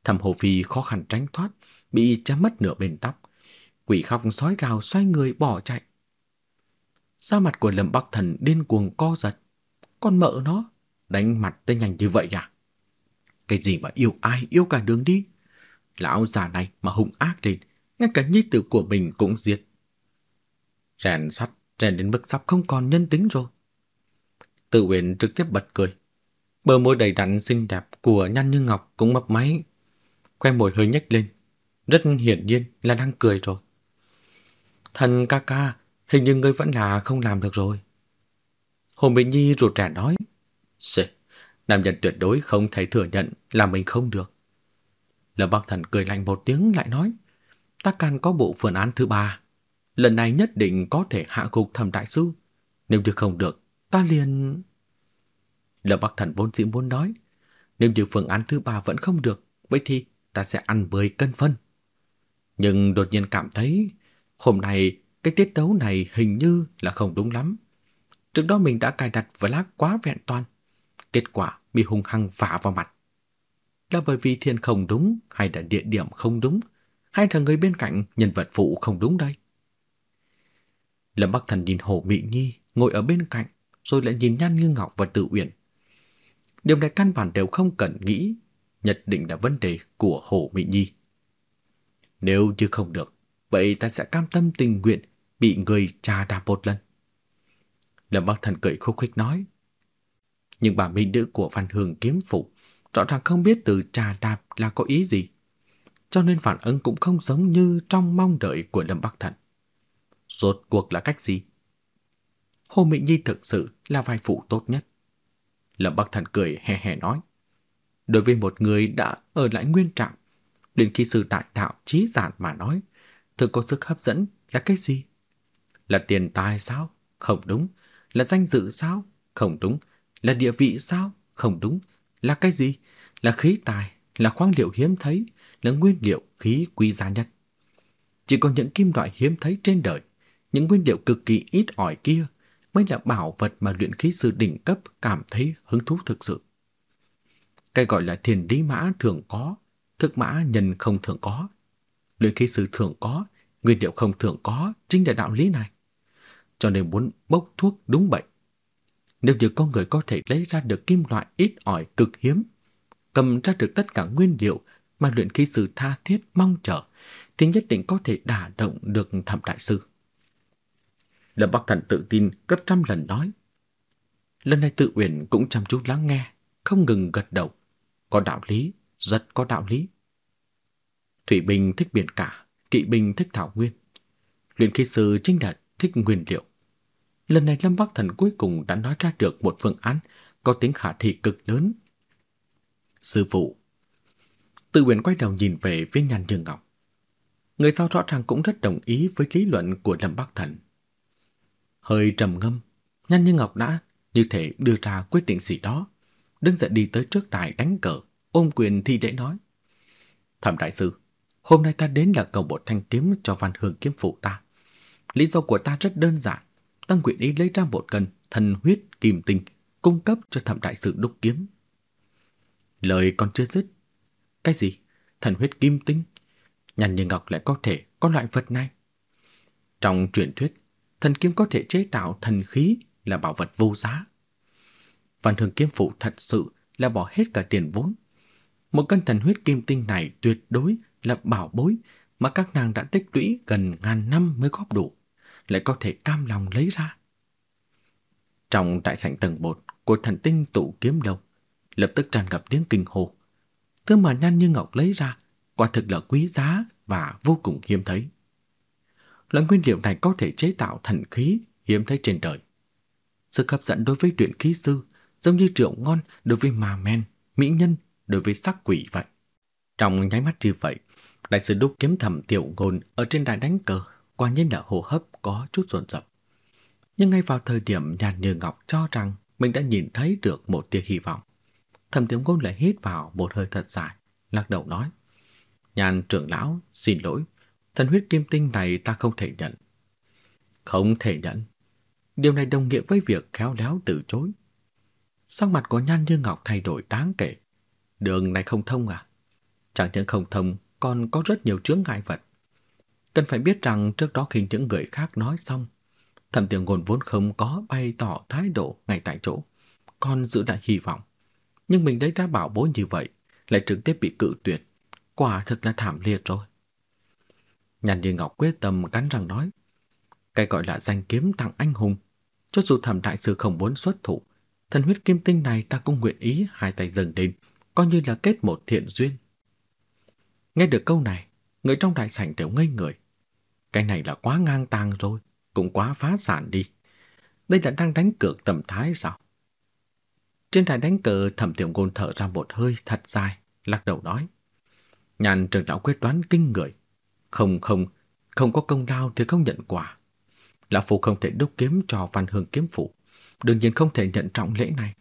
Thẩm Hồ Phi khó khăn tránh thoát, bị chém mất nửa bên tóc. Quỷ khóc sói gào xoay người bỏ chạy. Sa mặt của Lâm Bắc Thần điên cuồng co giật. Con mợ nó, đánh mặt tên nhanh như vậy à? Cái gì mà yêu ai yêu cả đường đi? Lão già này mà hung ác lên, ngay cả nhi tử của mình cũng giết. Rèn sắt, rèn đến mức sắp không còn nhân tính rồi. Tự Uyển trực tiếp bật cười. Bờ môi đầy đặn xinh đẹp của Nhan Như Ngọc cũng mập máy, khoe môi hơi nhếch lên, rất hiển nhiên là đang cười rồi. Thần ca ca, hình như ngươi vẫn là không làm được rồi. Hồ Minh Nhi rụt rè nói, "Sệ, nam nhân tuyệt đối không thể thừa nhận là mình không được." Lâm Bắc Thần cười lạnh một tiếng lại nói, ta cần có bộ phương án thứ ba. Lần này nhất định có thể hạ gục thẩm đại sư. Nếu như không được, ta liền... Lỡ bác thần vốn dĩ muốn nói, nếu như phương án thứ ba vẫn không được, vậy thì ta sẽ ăn bơi cân phân. Nhưng đột nhiên cảm thấy, hôm nay cái tiết tấu này hình như là không đúng lắm. Trước đó mình đã cài đặt flag quá vẹn toàn, kết quả bị hung hăng vả vào mặt. Là bởi vì thiên không đúng hay là địa điểm không đúng hay thằng người bên cạnh nhân vật phụ không đúng đây? Lâm Bắc Thần nhìn Hồ Mỹ Nhi ngồi ở bên cạnh, rồi lại nhìn Nhan Như Ngọc và Tự Uyển. Điều này căn bản đều không cần nghĩ, nhất định là vấn đề của Hồ Mỹ Nhi. Nếu như không được, vậy ta sẽ cam tâm tình nguyện bị người trà đạp một lần. Lâm Bắc Thần cười khúc khích nói. Nhưng bà mỹ nữ của Văn Hương kiếm phục rõ ràng không biết từ trà đạp là có ý gì cho nên phản ứng cũng không giống như trong mong đợi của Lâm Bắc Thần. Rốt cuộc là cách gì? Hồ Mỹ Nhi thực sự là vai phụ tốt nhất. Lâm Bắc Thần cười hè hè nói. Đối với một người đã ở lại nguyên trạng, đến khi sư đại đạo trí giản mà nói, thực có sức hấp dẫn là cái gì? Là tiền tài sao? Không đúng. Là danh dự sao? Không đúng. Là địa vị sao? Không đúng. Là cái gì? Là khí tài, là khoáng liệu hiếm thấy, là nguyên liệu khí quý giá nhất. Chỉ có những kim loại hiếm thấy trên đời, những nguyên liệu cực kỳ ít ỏi kia mới là bảo vật mà luyện khí sư đỉnh cấp cảm thấy hứng thú thực sự. Cái gọi là thiền lý mã thường có, thực mã nhân không thường có. Luyện khí sư thường có, nguyên liệu không thường có chính là đạo lý này. Cho nên muốn bốc thuốc đúng bệnh. Nếu như con người có thể lấy ra được kim loại ít ỏi cực hiếm, cầm ra được tất cả nguyên liệu mà luyện khí sư tha thiết mong chờ thì nhất định có thể đả động được thẩm đại sư. Lâm Bắc Thần tự tin gấp trăm lần nói. Lần này tự uyển cũng chăm chú lắng nghe, không ngừng gật đầu. Có đạo lý, rất có đạo lý. Thủy Bình thích biển cả, Kỵ Bình thích thảo nguyên. Luyện khí sư chính là thích nguyên liệu. Lần này Lâm Bắc Thần cuối cùng đã nói ra được một phương án có tính khả thi cực lớn. Sư phụ, Tư Uyển quay đầu nhìn về phía Nhan Như Ngọc. Người sau rõ ràng cũng rất đồng ý với lý luận của Lâm Bắc Thần. Hơi trầm ngâm, Nhan Như Ngọc đã như thể đưa ra quyết định gì đó, đứng dậy đi tới trước đài đánh cờ, ôm quyền thi lễ nói: "Thẩm đại sư, hôm nay ta đến là cầu một thanh kiếm cho Văn Hương kiếm phụ ta. Lý do của ta rất đơn giản, tăng quyền ý lấy ra một cân thần huyết kim tinh cung cấp cho Thẩm đại sư đúc kiếm." Lời còn chưa dứt, cái gì? Thần huyết kim tinh? Nhàn như ngọc lại có thể có loại vật này. Trong truyền thuyết, thần kiếm có thể chế tạo thần khí là bảo vật vô giá. Văn thường kiếm phụ thật sự là bỏ hết cả tiền vốn. Một cân thần huyết kim tinh này tuyệt đối là bảo bối mà các nàng đã tích lũy gần ngàn năm mới góp đủ, lại có thể cam lòng lấy ra. Trong đại sảnh tầng 1 của thần tinh tụ kiếm lâu, lập tức tràn ngập tiếng kinh hồn thứ mà Nhan Như Ngọc lấy ra quả thực là quý giá và vô cùng hiếm thấy. Loại nguyên liệu này có thể chế tạo thần khí hiếm thấy trên đời. Sức hấp dẫn đối với luyện khí sư giống như rượu ngon đối với ma men, mỹ nhân đối với sắc quỷ vậy. Trong nháy mắt như vậy, đại sư đúc kiếm thầm tiểu ngôn ở trên đài đánh cờ, quả nhiên là hô hấp có chút dồn rập Nhưng ngay vào thời điểm Nhan Như Ngọc cho rằng mình đã nhìn thấy được một tia hy vọng. Thẩm Tiếu Ngôn lại hít vào một hơi thật dài, lắc đầu nói: nhan trưởng lão, xin lỗi, thần huyết kim tinh này ta không thể nhận." "Không thể nhận?" Điều này đồng nghĩa với việc khéo léo từ chối. Sắc mặt của Nhan Như Ngọc thay đổi đáng kể. Đường này không thông à? Chẳng những không thông, còn có rất nhiều chướng ngại vật. Cần phải biết rằng trước đó khi những người khác nói xong, Thẩm Tiểu Ngôn vốn không có bày tỏ thái độ ngay tại chỗ, còn giữ lại hy vọng nhưng mình đấy ra bảo bối như vậy lại trực tiếp bị cự tuyệt, quả thật là thảm liệt rồi. Nhàn Như Ngọc quyết tâm cắn răng nói, cái gọi là danh kiếm tặng anh hùng, cho dù thẩm đại sư không muốn xuất thủ, thần huyết kim tinh này ta cũng nguyện ý hai tay dâng đến coi như là kết một thiện duyên. Nghe được câu này, người trong đại sảnh đều ngây người. Cái này là quá ngang tàng rồi, cũng quá phá sản đi. Đây là đang đánh cược tầm thái sao? Trên đài đánh cờ Thẩm Tiểu Ngôn thở ra một hơi thật dài, lắc đầu nói. Nhàn trưởng lão quyết đoán kinh người. Không không, không có công lao thì không nhận quả. Lão phụ không thể đúc kiếm cho văn hương kiếm phụ. Đương nhiên không thể nhận trọng lễ này.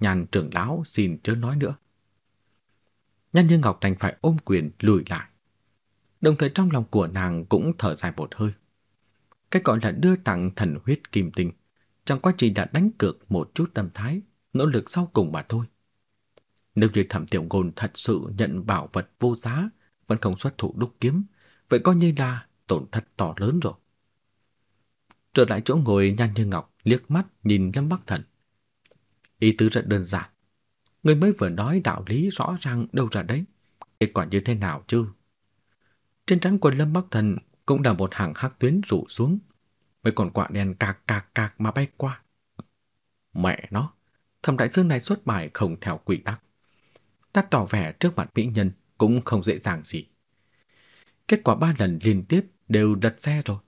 Nhàn trưởng lão xin chớ nói nữa. Nhan Như Ngọc đành phải ôm quyền lùi lại. Đồng thời trong lòng của nàng cũng thở dài một hơi. Cái gọi là đưa tặng thần huyết kim tinh. Chẳng qua chỉ đã đánh cược một chút tâm thái nỗ lực sau cùng mà thôi. Nếu như Thẩm Tiểu Ngôn thật sự nhận bảo vật vô giá, vẫn không xuất thủ đúc kiếm, vậy coi như là tổn thất to lớn rồi. Trở lại chỗ ngồi Nhan Như Ngọc liếc mắt nhìn Lâm Bắc Thần. Ý tứ rất đơn giản. Người mới vừa nói đạo lý rõ ràng đâu ra đấy. Kết quả như thế nào chứ? Trên trán của Lâm Bắc Thần cũng là một hàng hắc tuyến rủ xuống. mới còn quạ đen cạc cạc cạc mà bay qua. Mẹ nó, thẩm đại dương này xuất bài không theo quy tắc. Ta tỏ vẻ trước mặt mỹ nhân cũng không dễ dàng gì. Kết quả ba lần liên tiếp đều đặt xe rồi.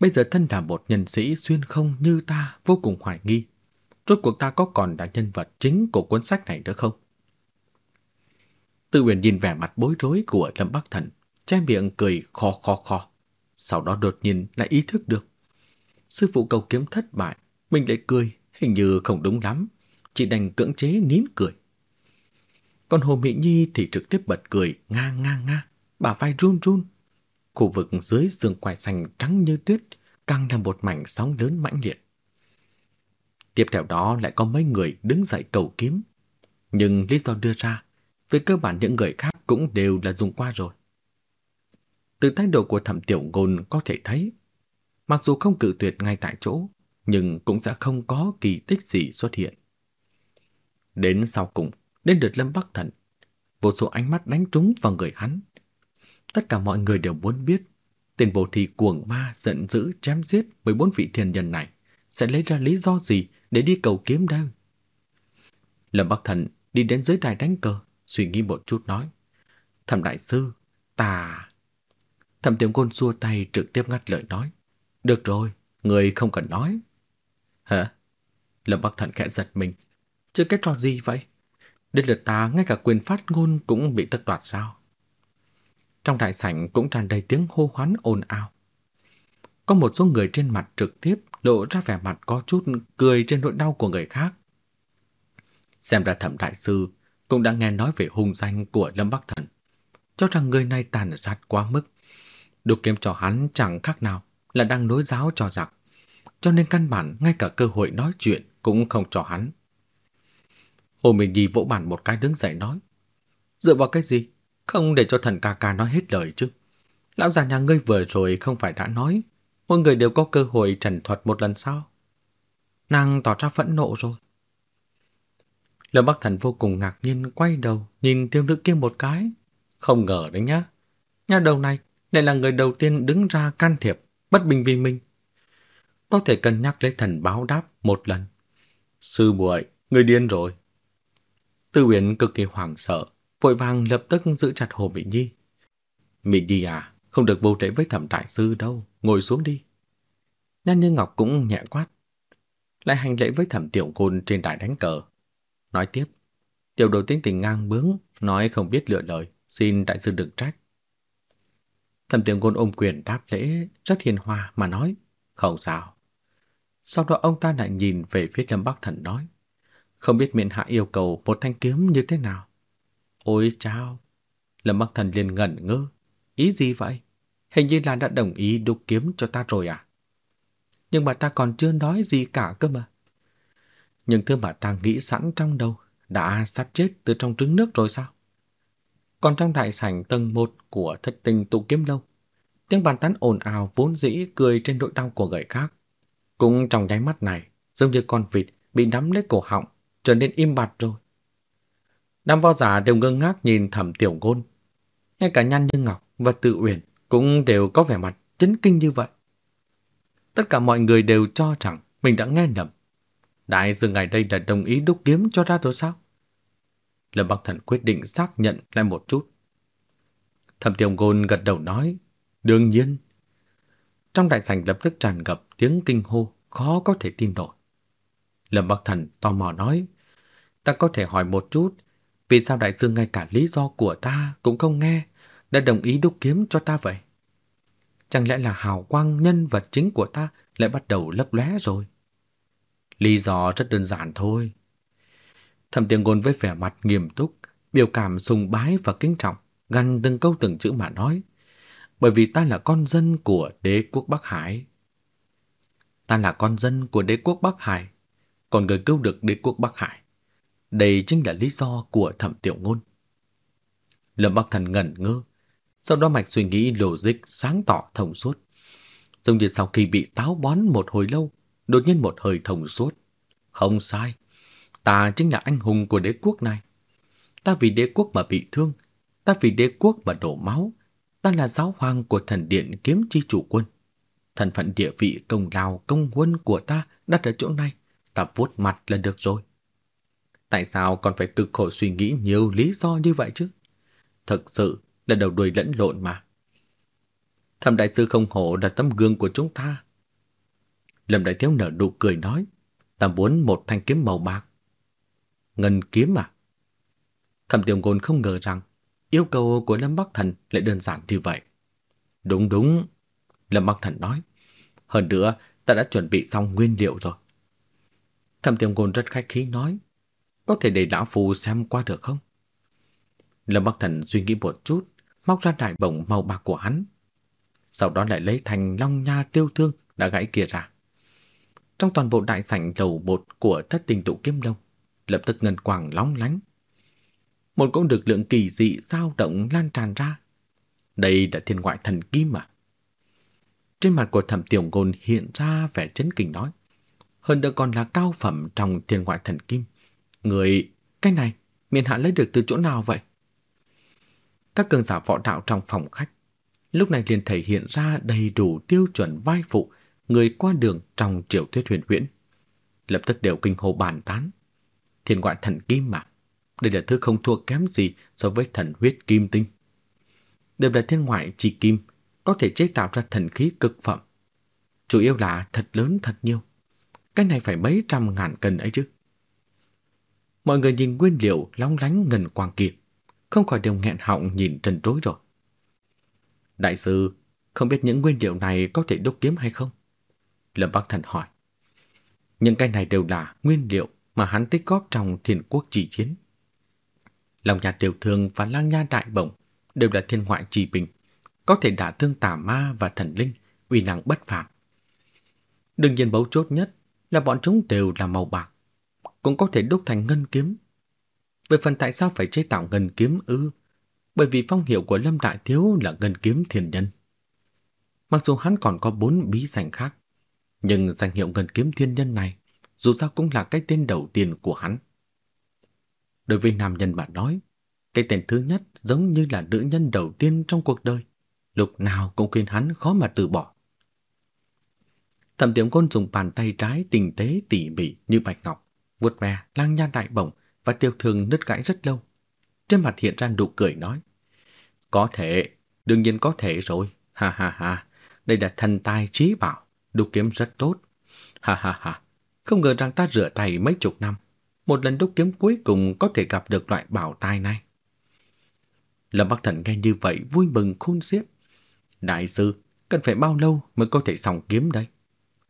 Bây giờ thân là một nhân sĩ xuyên không như ta vô cùng hoài nghi. Rốt cuộc ta có còn là nhân vật chính của cuốn sách này nữa không? Tư Uyển nhìn vẻ mặt bối rối của Lâm Bắc Thần, che miệng cười kho kho kho. Sau đó đột nhiên lại ý thức được. Sư phụ cầu kiếm thất bại, mình lại cười hình như không đúng lắm, chị đành cưỡng chế nín cười. Còn Hồ Mỹ Nhi thì trực tiếp bật cười nga nga nga, bà vai run run. Khu vực dưới giường quải xanh trắng như tuyết càng là một mảnh sóng lớn mãnh liệt. Tiếp theo đó lại có mấy người đứng dậy cầu kiếm, nhưng lý do đưa ra, về cơ bản những người khác cũng đều là dùng qua rồi. Từ thái độ của Thẩm Tiểu Ngôn có thể thấy, mặc dù không cự tuyệt ngay tại chỗ, nhưng cũng sẽ không có kỳ tích gì xuất hiện. Đến sau cùng, đến lượt Lâm Bắc Thần, vô số ánh mắt đánh trúng vào người hắn. Tất cả mọi người đều muốn biết tên bồ thị cuồng ma giận dữ chém giết 14 vị thiền nhân này sẽ lấy ra lý do gì để đi cầu kiếm đâu. Lâm Bắc Thần đi đến dưới đài đánh cờ, suy nghĩ một chút nói: "Thẩm đại sư, ta..." Thẩm tiếng Côn xua tay trực tiếp ngắt lời nói: "Được rồi, người không cần nói, Hả? Lâm Bắc Thần khẽ giật mình. Chưa kết trò gì vậy? Đến lượt ta ngay cả quyền phát ngôn cũng bị tất đoạt sao? Trong đại sảnh cũng tràn đầy tiếng hô hoán ồn ào. Có một số người trên mặt trực tiếp lộ ra vẻ mặt có chút cười trên nỗi đau của người khác. Xem ra thẩm đại sư cũng đã nghe nói về hung danh của Lâm Bắc Thần, cho rằng người này tàn sát quá mức. Đục kiếm cho hắn chẳng khác nào là đang nối giáo cho giặc cho nên căn bản ngay cả cơ hội nói chuyện cũng không cho hắn. Hồ Minh Nhi vỗ bàn một cái đứng dậy nói, dựa vào cái gì, không để cho thần ca ca nói hết lời chứ. Lão già nhà ngươi vừa rồi không phải đã nói, mọi người đều có cơ hội trần thuật một lần sau. Nàng tỏ ra phẫn nộ rồi. Lâm Bắc Thần vô cùng ngạc nhiên quay đầu nhìn tiêu nữ kia một cái. Không ngờ đấy nhá. Nhà đầu này lại là người đầu tiên đứng ra can thiệp, bất bình vì mình có thể cân nhắc lấy thần báo đáp một lần. Sư muội, người điên rồi. Tư Uyển cực kỳ hoảng sợ, vội vàng lập tức giữ chặt Hồ Mỹ Nhi. Mỹ Nhi à, không được vô lễ với thẩm đại sư đâu, ngồi xuống đi. Nhan Như Ngọc cũng nhẹ quát. Lại hành lễ với thẩm tiểu côn trên đài đánh cờ. Nói tiếp, tiểu đồ tính tình ngang bướng, nói không biết lựa lời, xin đại sư đừng trách. Thẩm tiểu côn ôm quyền đáp lễ, rất hiền hòa mà nói, không sao. Sau đó ông ta lại nhìn về phía Lâm Bắc Thần nói, không biết miện hạ yêu cầu một thanh kiếm như thế nào. Ôi chao! Lâm Bắc Thần liền ngẩn ngơ. Ý gì vậy? Hình như là đã đồng ý đục kiếm cho ta rồi à? Nhưng mà ta còn chưa nói gì cả cơ mà. Nhưng thứ mà ta nghĩ sẵn trong đầu đã sắp chết từ trong trứng nước rồi sao? Còn trong đại sảnh tầng 1 của thất tình tụ kiếm lâu, tiếng bàn tán ồn ào vốn dĩ cười trên nỗi đau của người khác cũng trong nháy mắt này, giống như con vịt bị nắm lấy cổ họng, trở nên im bặt rồi. Đám võ giả đều ngơ ngác nhìn thẩm tiểu ngôn. Ngay cả Nhan Như Ngọc và Tự Uyển cũng đều có vẻ mặt chấn kinh như vậy. Tất cả mọi người đều cho rằng mình đã nghe nhầm. Đại dương ngày đây đã đồng ý đúc kiếm cho ra rồi sao? Lâm Bắc Thần quyết định xác nhận lại một chút. Thẩm Tiểu Ngôn gật đầu nói, đương nhiên trong đại sảnh lập tức tràn ngập tiếng kinh hô khó có thể tin nổi. Lâm Bắc Thần tò mò nói, ta có thể hỏi một chút, vì sao đại sư ngay cả lý do của ta cũng không nghe, đã đồng ý đúc kiếm cho ta vậy? Chẳng lẽ là hào quang nhân vật chính của ta lại bắt đầu lấp lóe rồi? Lý do rất đơn giản thôi. Thẩm Tiên Ngôn với vẻ mặt nghiêm túc, biểu cảm sùng bái và kính trọng, gằn từng câu từng chữ mà nói bởi vì ta là con dân của đế quốc Bắc Hải. Ta là con dân của đế quốc Bắc Hải, còn người cứu được đế quốc Bắc Hải. Đây chính là lý do của Thẩm Tiểu Ngôn. Lâm Bắc Thần ngẩn ngơ, sau đó mạch suy nghĩ logic sáng tỏ thông suốt. Giống như sau khi bị táo bón một hồi lâu, đột nhiên một hơi thông suốt. Không sai, ta chính là anh hùng của đế quốc này. Ta vì đế quốc mà bị thương, ta vì đế quốc mà đổ máu, ta là giáo hoàng của thần điện kiếm chi chủ quân. Thần phận địa vị công lao công quân của ta đặt ở chỗ này, ta vuốt mặt là được rồi. Tại sao còn phải cực khổ suy nghĩ nhiều lý do như vậy chứ? Thật sự là đầu đuôi lẫn lộn mà. Thẩm đại sư không hổ là tấm gương của chúng ta. Lâm đại thiếu nở nụ cười nói, ta muốn một thanh kiếm màu bạc. Ngân kiếm à? Thẩm tiểu ngôn không ngờ rằng Yêu cầu của Lâm Bắc Thần lại đơn giản như vậy. Đúng đúng, Lâm Bắc Thần nói. Hơn nữa, ta đã chuẩn bị xong nguyên liệu rồi. thầm Tiêm gồn rất khách khí nói, có thể để lão phu xem qua được không? Lâm Bắc Thần suy nghĩ một chút, móc ra đại bổng màu bạc của hắn, sau đó lại lấy thành long nha tiêu thương đã gãy kia ra. Trong toàn bộ đại sảnh đầu bột của thất tình tụ kiếm đông, lập tức ngân quàng long lánh, một cỗ lực lượng kỳ dị dao động lan tràn ra. Đây là thiên ngoại thần kim à. Trên mặt của thẩm tiểu ngôn hiện ra vẻ chấn kinh nói. Hơn nữa còn là cao phẩm trong thiên ngoại thần kim. Người, cái này, miền hạ lấy được từ chỗ nào vậy? Các cường giả võ đạo trong phòng khách lúc này liền thể hiện ra đầy đủ tiêu chuẩn vai phụ người qua đường trong triều thuyết huyền huyễn. Lập tức đều kinh hô bàn tán. Thiên ngoại thần kim mà. Đây là thứ không thua kém gì so với thần huyết kim tinh. Đều là thiên ngoại chỉ kim, có thể chế tạo ra thần khí cực phẩm. Chủ yếu là thật lớn thật nhiều. Cái này phải mấy trăm ngàn cân ấy chứ. Mọi người nhìn nguyên liệu long lánh ngần quang kia, không khỏi đều nghẹn họng nhìn trần trối rồi. Đại sư, không biết những nguyên liệu này có thể đúc kiếm hay không? Lâm Bắc Thần hỏi. Những cái này đều là nguyên liệu mà hắn tích góp trong thiền quốc chỉ chiến. Lòng nhà tiểu thương và lang nha đại bổng đều là thiên ngoại trì bình, có thể đả thương tà ma và thần linh, uy năng bất phàm. Đương nhiên bấu chốt nhất là bọn chúng đều là màu bạc, cũng có thể đúc thành ngân kiếm. Về phần tại sao phải chế tạo ngân kiếm ư? Bởi vì phong hiệu của Lâm Đại Thiếu là ngân kiếm thiền nhân. Mặc dù hắn còn có bốn bí danh khác, nhưng danh hiệu ngân kiếm thiên nhân này dù sao cũng là cái tên đầu tiên của hắn. Đối với nam nhân mà nói, cái tên thứ nhất giống như là nữ nhân đầu tiên trong cuộc đời, lúc nào cũng khiến hắn khó mà từ bỏ. Thẩm Tiệm Côn dùng bàn tay trái tinh tế tỉ mỉ như bạch ngọc, vuốt ve lang nha đại bổng và tiêu thường nứt gãy rất lâu. Trên mặt hiện ra nụ cười nói: "Có thể, đương nhiên có thể rồi, ha ha ha, đây là thần tài trí bảo, đục kiếm rất tốt. Ha ha ha, không ngờ rằng ta rửa tay mấy chục năm một lần đúc kiếm cuối cùng có thể gặp được loại bảo tài này. Lâm Bắc Thần nghe như vậy vui mừng khôn xiết. Đại sư, cần phải bao lâu mới có thể xong kiếm đây?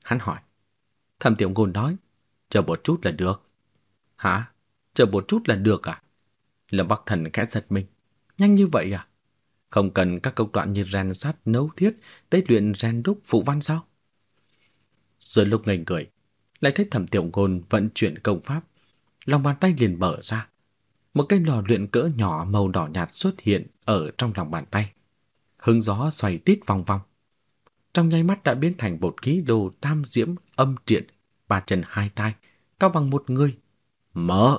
Hắn hỏi. Thẩm Tiểu Ngôn nói, chờ một chút là được. Hả? Chờ một chút là được à? Lâm Bắc Thần khẽ giật mình. Nhanh như vậy à? Không cần các công đoạn như rèn sắt nấu thiết, tế luyện rèn đúc phụ văn sao? Rồi lúc ngây cười. lại thấy Thẩm Tiểu Ngôn vận chuyển công pháp lòng bàn tay liền mở ra. Một cái lò luyện cỡ nhỏ màu đỏ nhạt xuất hiện ở trong lòng bàn tay. Hứng gió xoay tít vòng vòng. Trong nháy mắt đã biến thành bột khí đồ tam diễm âm triện, ba chân hai tay, cao bằng một người. Mở!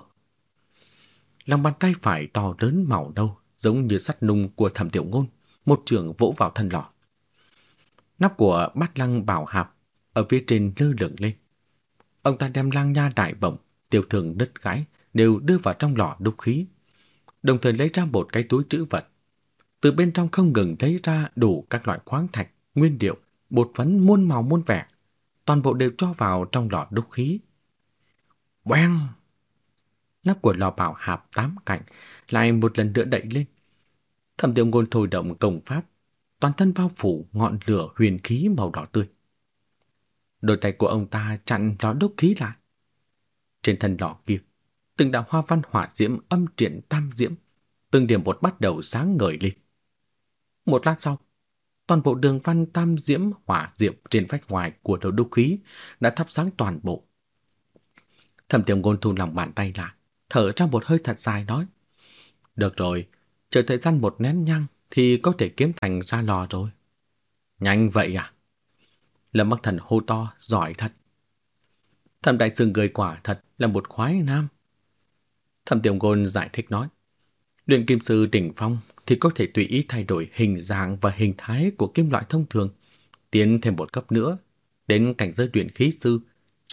Lòng bàn tay phải to lớn màu đâu, giống như sắt nung của thẩm tiểu ngôn, một trường vỗ vào thân lò. Nắp của bát lăng bảo hạp ở phía trên lơ lửng lên. Ông ta đem lăng nha đại bổng tiểu thường đứt gãy, đều đưa vào trong lọ đúc khí, đồng thời lấy ra một cái túi trữ vật. Từ bên trong không ngừng lấy ra đủ các loại khoáng thạch, nguyên liệu, bột phấn muôn màu muôn vẻ, toàn bộ đều cho vào trong lọ đúc khí. Bang! Nắp của lò bảo hạp tám cạnh lại một lần nữa đẩy lên. Thẩm Tiêu Ngôn thôi động công pháp, toàn thân bao phủ ngọn lửa huyền khí màu đỏ tươi. Đôi tay của ông ta chặn lò đúc khí lại. Trên thân lọ kia, từng đạo hoa văn hỏa diễm âm triển tam diễm, từng điểm một bắt đầu sáng ngời lên. Một lát sau, toàn bộ đường văn tam diễm hỏa diễm trên vách ngoài của đầu đốc khí đã thắp sáng toàn bộ. Thẩm Tiệm Ngôn thu lòng bàn tay lại, thở ra một hơi thật dài nói: "Được rồi, chờ thời gian một nén nhang thì có thể kiếm thành ra lò rồi." "Nhanh vậy à?" Lâm Bắc Thần hô to, giỏi thật. Thẩm Đại Sương cười quả thật là một khoái nam. Thẩm Tiểu Ngôn giải thích nói, luyện kim sư đỉnh phong thì có thể tùy ý thay đổi hình dạng và hình thái của kim loại thông thường, tiến thêm một cấp nữa, đến cảnh giới luyện khí sư,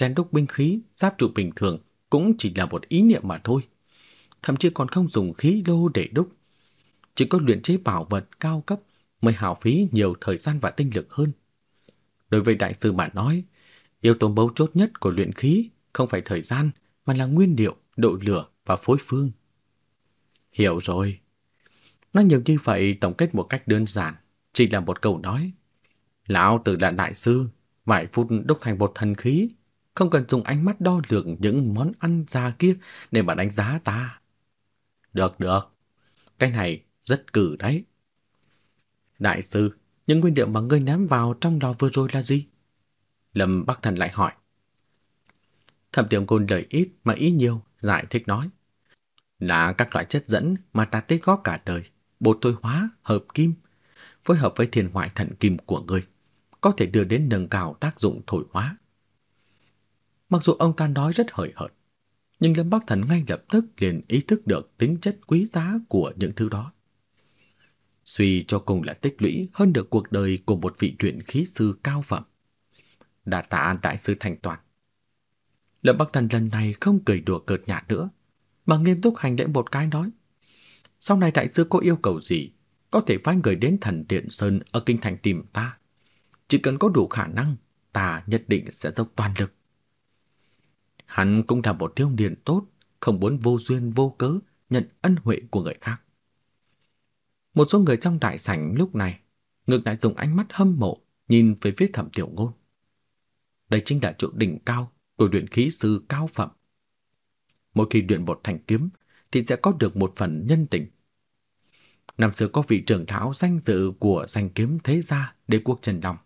rèn đúc binh khí, giáp trụ bình thường cũng chỉ là một ý niệm mà thôi. Thậm chí còn không dùng khí lô để đúc. Chỉ có luyện chế bảo vật cao cấp mới hào phí nhiều thời gian và tinh lực hơn. Đối với đại sư mà nói, Yếu tố mấu chốt nhất của luyện khí không phải thời gian mà là nguyên liệu, độ lửa và phối phương. Hiểu rồi. Nói nhiều như vậy tổng kết một cách đơn giản, chỉ là một câu nói. Lão tử là đại sư, vài phút đúc thành một thần khí, không cần dùng ánh mắt đo lường những món ăn ra kia để mà đánh giá ta. Được được, cái này rất cử đấy. Đại sư, những nguyên liệu mà ngươi ném vào trong lò vừa rồi là gì? Lâm Bắc Thần lại hỏi. Thẩm Tiểu Côn lời ít mà ý nhiều, giải thích nói. Là các loại chất dẫn mà ta tích góp cả đời, bột thôi hóa, hợp kim, phối hợp với thiên ngoại thần kim của người, có thể đưa đến nâng cao tác dụng thổi hóa. Mặc dù ông ta nói rất hời hợt, nhưng Lâm Bắc Thần ngay lập tức liền ý thức được tính chất quý giá của những thứ đó. Suy cho cùng là tích lũy hơn được cuộc đời của một vị luyện khí sư cao phẩm đã tạ đại sư Thành Toàn. Lâm Bắc Thần lần này không cười đùa cợt nhạt nữa, mà nghiêm túc hành lễ một cái nói: "Sau này đại sư có yêu cầu gì, có thể phái người đến Thần Điện Sơn ở kinh thành tìm ta. Chỉ cần có đủ khả năng, ta nhất định sẽ dốc toàn lực." Hắn cũng là một thiêu niên tốt, không muốn vô duyên vô cớ nhận ân huệ của người khác. Một số người trong đại sảnh lúc này ngược lại dùng ánh mắt hâm mộ nhìn về phía Thẩm Tiểu Ngôn. Đây chính là chỗ đỉnh cao của luyện khí sư cao phẩm. Mỗi khi luyện một thành kiếm thì sẽ có được một phần nhân tình. Năm xưa có vị trưởng tháo danh dự của danh kiếm thế gia đế quốc Trần Long.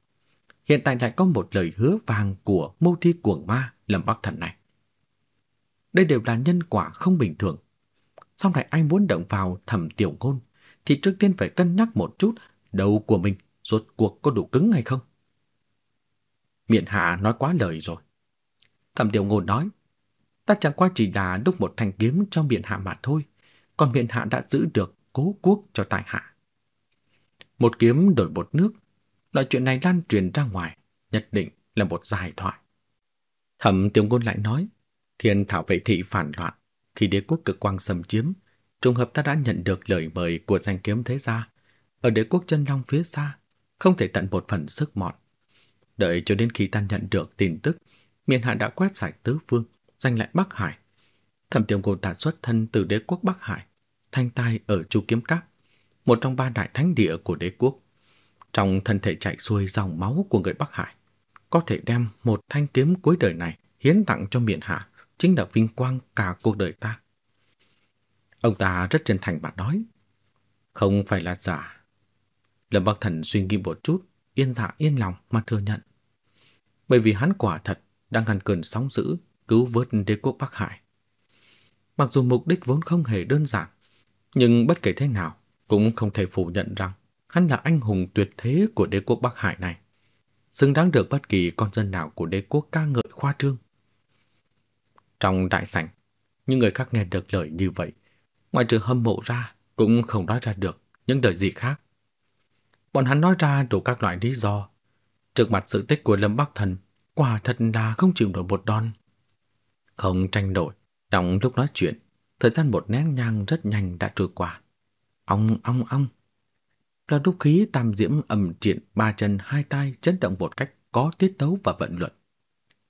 Hiện tại lại có một lời hứa vàng của mâu thi cuồng ma Lâm Bắc Thần này. Đây đều là nhân quả không bình thường. Sau này anh muốn động vào thẩm tiểu ngôn thì trước tiên phải cân nhắc một chút đầu của mình rốt cuộc có đủ cứng hay không. Miện hạ nói quá lời rồi. Thẩm Tiểu Ngôn nói, ta chẳng qua chỉ là đúc một thanh kiếm cho miện hạ mà thôi, còn miện hạ đã giữ được cố quốc cho tại hạ. Một kiếm đổi một nước, loại chuyện này lan truyền ra ngoài, nhất định là một giải thoại. Thẩm Tiểu Ngôn lại nói, Thiên Thảo Vệ Thị phản loạn, khi đế quốc cực quang xâm chiếm, trùng hợp ta đã nhận được lời mời của danh kiếm thế gia, ở đế quốc chân long phía xa, không thể tận một phần sức mọn. Đợi cho đến khi ta nhận được tin tức, miền hạ đã quét sạch tứ phương, giành lại Bắc Hải. Thẩm Tiêu Côn ta xuất thân từ đế quốc Bắc Hải, thanh tai ở Chu Kiếm Các, một trong ba đại thánh địa của đế quốc. Trong thân thể chạy xuôi dòng máu của người Bắc Hải, có thể đem một thanh kiếm cuối đời này hiến tặng cho miền hạ, chính là vinh quang cả cuộc đời ta. Ông ta rất chân thành mà nói, không phải là giả. Lâm Bắc Thần suy nghĩ một chút, yên dạ yên lòng mà thừa nhận. Bởi vì hắn quả thật đang ngăn cơn sóng dữ cứu vớt đế quốc Bắc Hải. Mặc dù mục đích vốn không hề đơn giản, nhưng bất kể thế nào cũng không thể phủ nhận rằng hắn là anh hùng tuyệt thế của đế quốc Bắc Hải này. Xứng đáng được bất kỳ con dân nào của đế quốc ca ngợi khoa trương. Trong đại sảnh, những người khác nghe được lời như vậy, ngoài trừ hâm mộ ra cũng không nói ra được những lời gì khác bọn hắn nói ra đủ các loại lý do. Trước mặt sự tích của Lâm Bắc Thần, quả thật là không chịu nổi một đòn. Không tranh đổi trong lúc nói chuyện, thời gian một nén nhang rất nhanh đã trôi qua. Ong ong ong. Là đúc khí tam diễm ầm triển ba chân hai tay chấn động một cách có tiết tấu và vận luận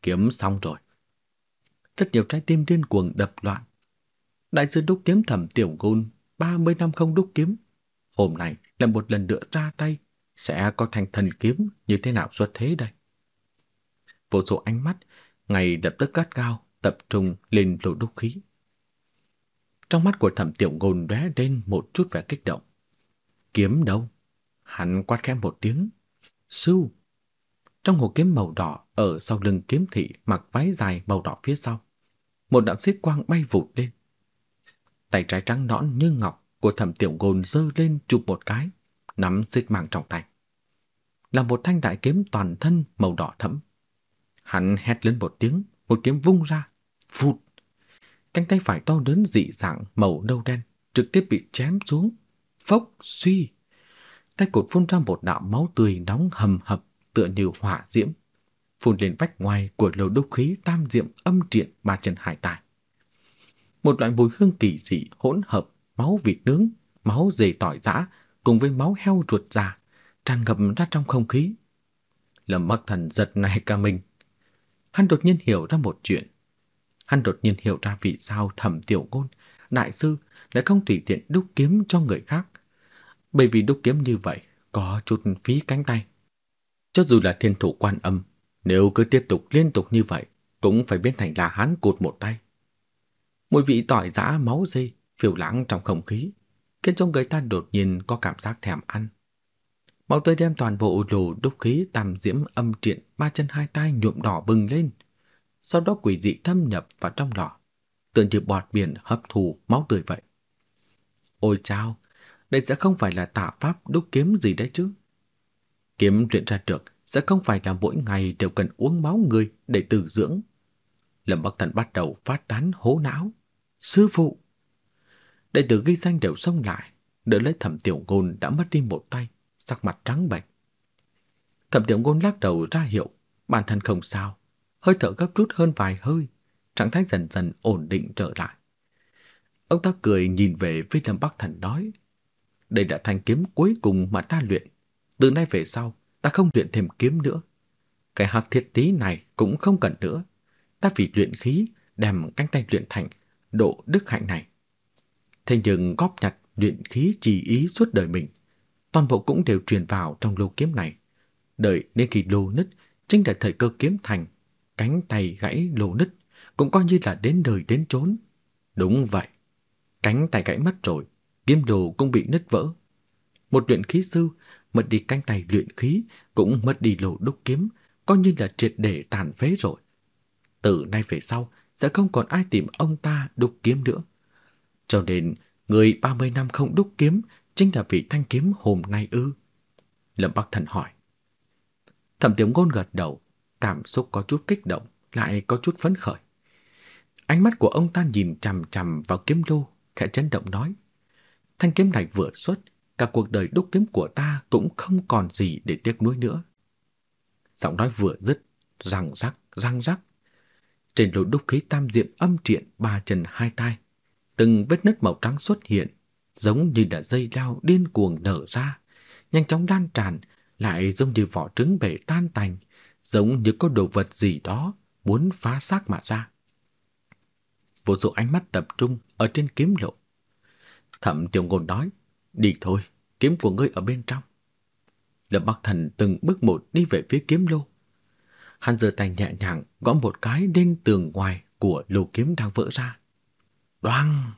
Kiếm xong rồi. Rất nhiều trái tim điên cuồng đập loạn. Đại sư đúc kiếm thẩm tiểu gôn, 30 năm không đúc kiếm. Hôm nay lại một lần nữa ra tay, sẽ có thành thần kiếm như thế nào xuất thế đây? Vô số ánh mắt ngay lập tức gắt cao tập trung lên lỗ đúc khí. Trong mắt của Thẩm Tiểu Ngôn lóe lên một chút vẻ kích động. Kiếm đâu? Hắn quát khẽ một tiếng. Sưu! Trong hồ kiếm màu đỏ ở sau lưng kiếm thị mặc váy dài màu đỏ phía sau, một đạo xích quang bay vụt lên. Tay trái trắng nõn như ngọc của thẩm tiểu gồn dơ lên chụp một cái, nắm xích mạng trong tay. Là một thanh đại kiếm toàn thân màu đỏ thẫm. Hắn hét lên một tiếng, một kiếm vung ra, phụt. Cánh tay phải to lớn dị dạng màu nâu đen trực tiếp bị chém xuống, phốc suy. Tay cột phun ra một đạo máu tươi nóng hầm hập tựa như hỏa diễm, phun lên vách ngoài của lầu đúc khí tam diệm âm triện ba chân hải tài. Một loại mùi hương kỳ dị hỗn hợp máu vịt nướng, máu dê tỏi giã cùng với máu heo ruột già tràn ngập ra trong không khí. Lâm Bắc Thần giật nảy cả mình. Hắn đột nhiên hiểu ra một chuyện. Hắn đột nhiên hiểu ra vì sao Thẩm Tiểu ngôn đại sư lại không tùy tiện đúc kiếm cho người khác. Bởi vì đúc kiếm như vậy có chút phí cánh tay. Cho dù là thiên thủ quan âm, nếu cứ tiếp tục liên tục như vậy, cũng phải biến thành là hắn cột một tay. Mùi vị tỏi giã máu dây phiêu lãng trong không khí, khiến cho người ta đột nhiên có cảm giác thèm ăn. Mau tới đem toàn bộ đồ đúc khí tam diễm âm triện ba chân hai tay nhuộm đỏ bừng lên, sau đó quỷ dị thâm nhập vào trong lò, tựa như bọt biển hấp thụ máu tươi vậy. Ôi chao, đây sẽ không phải là tạ pháp đúc kiếm gì đấy chứ. Kiếm luyện ra được sẽ không phải là mỗi ngày đều cần uống máu người để tử dưỡng. Lâm Bắc Thần bắt đầu phát tán hố não. Sư phụ! Đệ tử ghi danh đều xong lại, đỡ lấy Thẩm Tiểu Ngôn đã mất đi một tay, sắc mặt trắng bệch. Thẩm Tiểu Ngôn lắc đầu ra hiệu, bản thân không sao, hơi thở gấp rút hơn vài hơi, trạng thái dần dần ổn định trở lại. Ông ta cười nhìn về phía Lâm Bắc Thần nói, đây là thanh kiếm cuối cùng mà ta luyện, từ nay về sau ta không luyện thêm kiếm nữa. Cái hạt thiết tí này cũng không cần nữa, ta vì luyện khí đem cánh tay luyện thành độ đức hạnh này. Thế nhưng góp nhặt luyện khí trì ý suốt đời mình, toàn bộ cũng đều truyền vào trong lô kiếm này. Đợi đến khi lô nứt, chính là thời cơ kiếm thành, cánh tay gãy lô nứt, cũng coi như là đến đời đến trốn. Đúng vậy, cánh tay gãy mất rồi, kiếm đồ cũng bị nứt vỡ. Một luyện khí sư mất đi cánh tay luyện khí, cũng mất đi lô đúc kiếm, coi như là triệt để tàn phế rồi. Từ nay về sau, sẽ không còn ai tìm ông ta đục kiếm nữa. Cho nên, người 30 năm không đúc kiếm chính là vị thanh kiếm hôm nay ư? Lâm Bắc Thần hỏi. Thẩm tiếng Ngôn gật đầu, cảm xúc có chút kích động, lại có chút phấn khởi. Ánh mắt của ông ta nhìn chằm chằm vào kiếm lô, khẽ chấn động nói: "Thanh kiếm này vừa xuất, cả cuộc đời đúc kiếm của ta cũng không còn gì để tiếc nuối nữa." Giọng nói vừa dứt, răng rắc răng rắc. Trên lối đúc khí tam diện âm triện ba chân hai tay, từng vết nứt màu trắng xuất hiện, giống như là dây lao điên cuồng nở ra, nhanh chóng lan tràn, lại giống như vỏ trứng bể tan tành, giống như có đồ vật gì đó muốn phá xác mà ra. Vô số ánh mắt tập trung ở trên kiếm lộ. Thẩm Tiểu Ngôn nói: "Đi thôi, kiếm của ngươi ở bên trong." lập Bắc Thần từng bước một đi về phía kiếm lô. Hắn giơ tay nhẹ nhàng gõ một cái lên tường ngoài của lô kiếm đang vỡ ra. Đoang!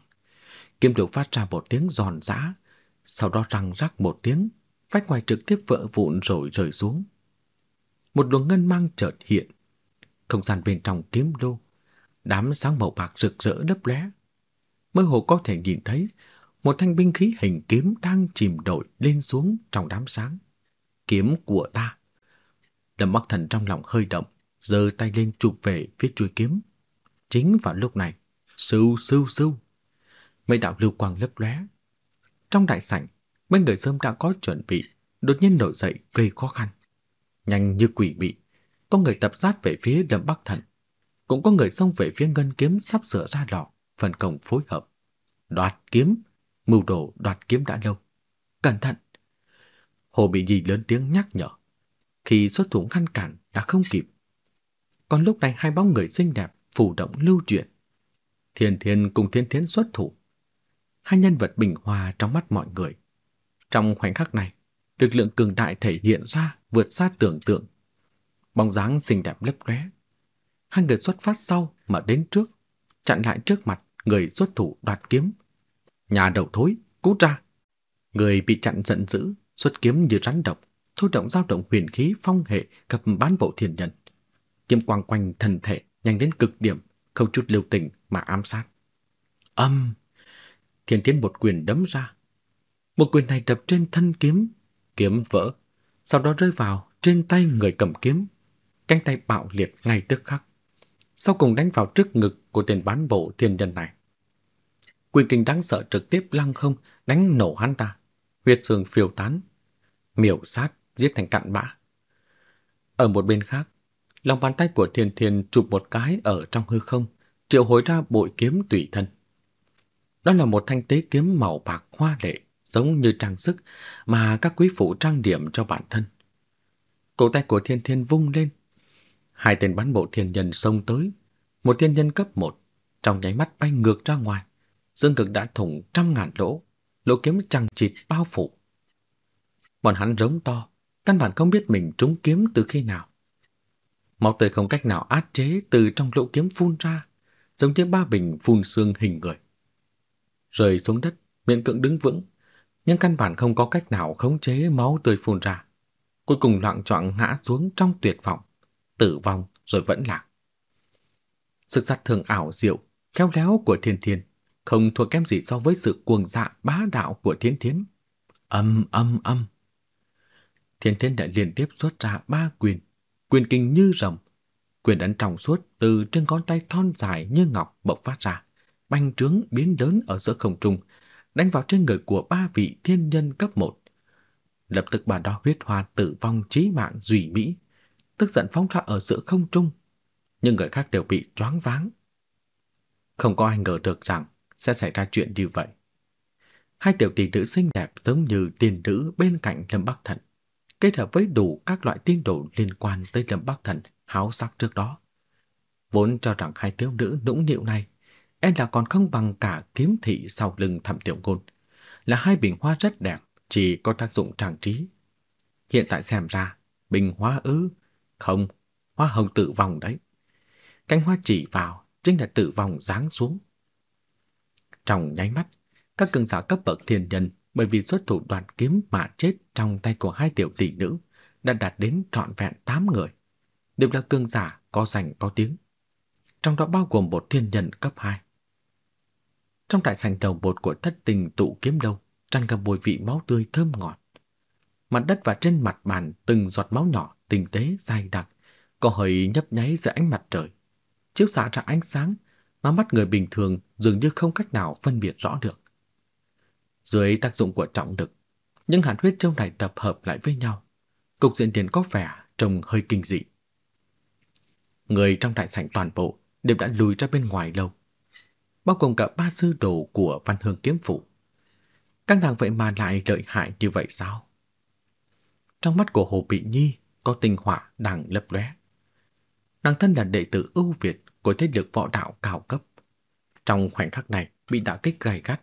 Kim được phát ra một tiếng giòn giã, sau đó răng rắc một tiếng, vách ngoài trực tiếp vỡ vụn rồi rơi xuống. Một luồng ngân mang chợt hiện, không gian bên trong kiếm lô đám sáng màu bạc rực rỡ đấp lé Mơ hồ có thể nhìn thấy một thanh binh khí hình kiếm đang chìm nổi lên xuống trong đám sáng. Kiếm của ta. Lâm Bắc Thần trong lòng hơi động, giơ tay lên chụp về phía chuôi kiếm. Chính vào lúc này, sư sư sư Mấy đạo lưu quang lấp lóe. Trong đại sảnh, mấy người sớm đã có chuẩn bị, đột nhiên nổi dậy gây khó khăn. Nhanh như quỷ bị, có người tập sát về phía Lâm Bắc Thần, cũng có người xông về phía ngân kiếm sắp sửa ra lò, phần công phối hợp. Đoạt kiếm, mưu đồ đoạt kiếm đã lâu. Cẩn thận. Hồ bị gì lớn tiếng nhắc nhở. Khi xuất thủ ngăn cản đã không kịp. Còn lúc này hai bóng người xinh đẹp phủ động lưu chuyển Thiên Thiên cùng Thiên thiên xuất thủ. Hai nhân vật bình hòa trong mắt mọi người. Trong khoảnh khắc này, lực lượng cường đại thể hiện ra vượt xa tưởng tượng. Bóng dáng xinh đẹp lấp lóe. Hai người xuất phát sau mà đến trước, chặn lại trước mặt người xuất thủ đoạt kiếm. Nhà đầu thối, cút ra. Người bị chặn giận dữ, xuất kiếm như rắn độc, thôi động dao động huyền khí phong hệ gặp bán bộ thiền nhân. Kiếm quang quanh thân thể nhanh đến cực điểm, không chút lưu tình mà ám sát. Âm! Thiên Tiến một quyền đấm ra. Một quyền này đập trên thân kiếm, kiếm vỡ, sau đó rơi vào trên tay người cầm kiếm, cánh tay bạo liệt ngay tức khắc. Sau cùng đánh vào trước ngực của tên bán bộ thiên nhân này. Quyền kinh đáng sợ trực tiếp lăng không đánh nổ hắn ta, huyết xương phiêu tán, miểu sát giết thành cặn bã. Ở một bên khác, Lòng bàn tay của Thiên Thiên chụp một cái ở trong hư không, triệu hồi ra bội kiếm tùy thân. Đó là một thanh tế kiếm màu bạc hoa lệ, giống như trang sức mà các quý phụ trang điểm cho bản thân. Cổ tay của Thiên Thiên vung lên. Hai tên bắn bộ thiên nhân xông tới, một thiên nhân cấp 1 trong nháy mắt bay ngược ra ngoài, dương cực đã thủng trăm ngàn lỗ, lỗ kiếm chằng chịt bao phủ. Bọn hắn rống to, căn bản không biết mình trúng kiếm từ khi nào máu tươi không cách nào át chế từ trong lỗ kiếm phun ra, giống như ba bình phun xương hình người. Rơi xuống đất, miệng cưỡng đứng vững, nhưng căn bản không có cách nào khống chế máu tươi phun ra. Cuối cùng loạn choạng ngã xuống trong tuyệt vọng, tử vong rồi vẫn lạc. Sự sát thường ảo diệu, khéo léo của Thiên Thiên không thua kém gì so với sự cuồng dạ bá đạo của Thiên Thiên. Âm âm âm. Thiên Thiên đã liên tiếp xuất ra ba quyền quyền kinh như rồng, quyền ấn trong suốt từ trên ngón tay thon dài như ngọc bộc phát ra, banh trướng biến lớn ở giữa không trung, đánh vào trên người của ba vị thiên nhân cấp 1. Lập tức bà đó huyết hoa tử vong chí mạng dùy mỹ, tức giận phóng ra ở giữa không trung, nhưng người khác đều bị choáng váng. Không có ai ngờ được rằng sẽ xảy ra chuyện như vậy. Hai tiểu tỷ nữ xinh đẹp giống như tiền nữ bên cạnh Lâm Bắc Thần kết hợp với đủ các loại tin đồn liên quan tới Lâm Bắc Thần háo sắc trước đó. Vốn cho rằng hai thiếu nữ nũng nịu này em là còn không bằng cả kiếm thị sau lưng Thẩm Tiểu Ngôn, là hai bình hoa rất đẹp, chỉ có tác dụng trang trí. Hiện tại xem ra, bình hoa ư? Không, hoa hồng tự vòng đấy. Cánh hoa chỉ vào chính là tự vòng giáng xuống. Trong nháy mắt, các cường giả cấp bậc thiên nhân bởi vì xuất thủ đoàn kiếm mà chết trong tay của hai tiểu tỷ nữ đã đạt đến trọn vẹn 8 người, đều là cương giả có danh có tiếng, trong đó bao gồm một thiên nhân cấp 2. Trong đại sảnh đầu bột của thất tình tụ kiếm đâu, tràn ngập mùi vị máu tươi thơm ngọt. Mặt đất và trên mặt bàn từng giọt máu nhỏ tinh tế dài đặc, có hơi nhấp nháy giữa ánh mặt trời, chiếu xạ ra ánh sáng mà mắt người bình thường dường như không cách nào phân biệt rõ được. Dưới tác dụng của trọng lực, những hạt huyết châu này tập hợp lại với nhau. Cục diện tiền có vẻ trông hơi kinh dị. Người trong đại sảnh toàn bộ đều đã lùi ra bên ngoài lâu, bao gồm cả ba sư đồ của Văn Hương Kiếm Phủ. Các nàng vậy mà lại lợi hại như vậy sao? Trong mắt của Hồ Bị Nhi có tình họa đang lấp lóe. Nàng thân là đệ tử ưu việt của thế lực võ đạo cao cấp. Trong khoảnh khắc này bị đả kích gay gắt,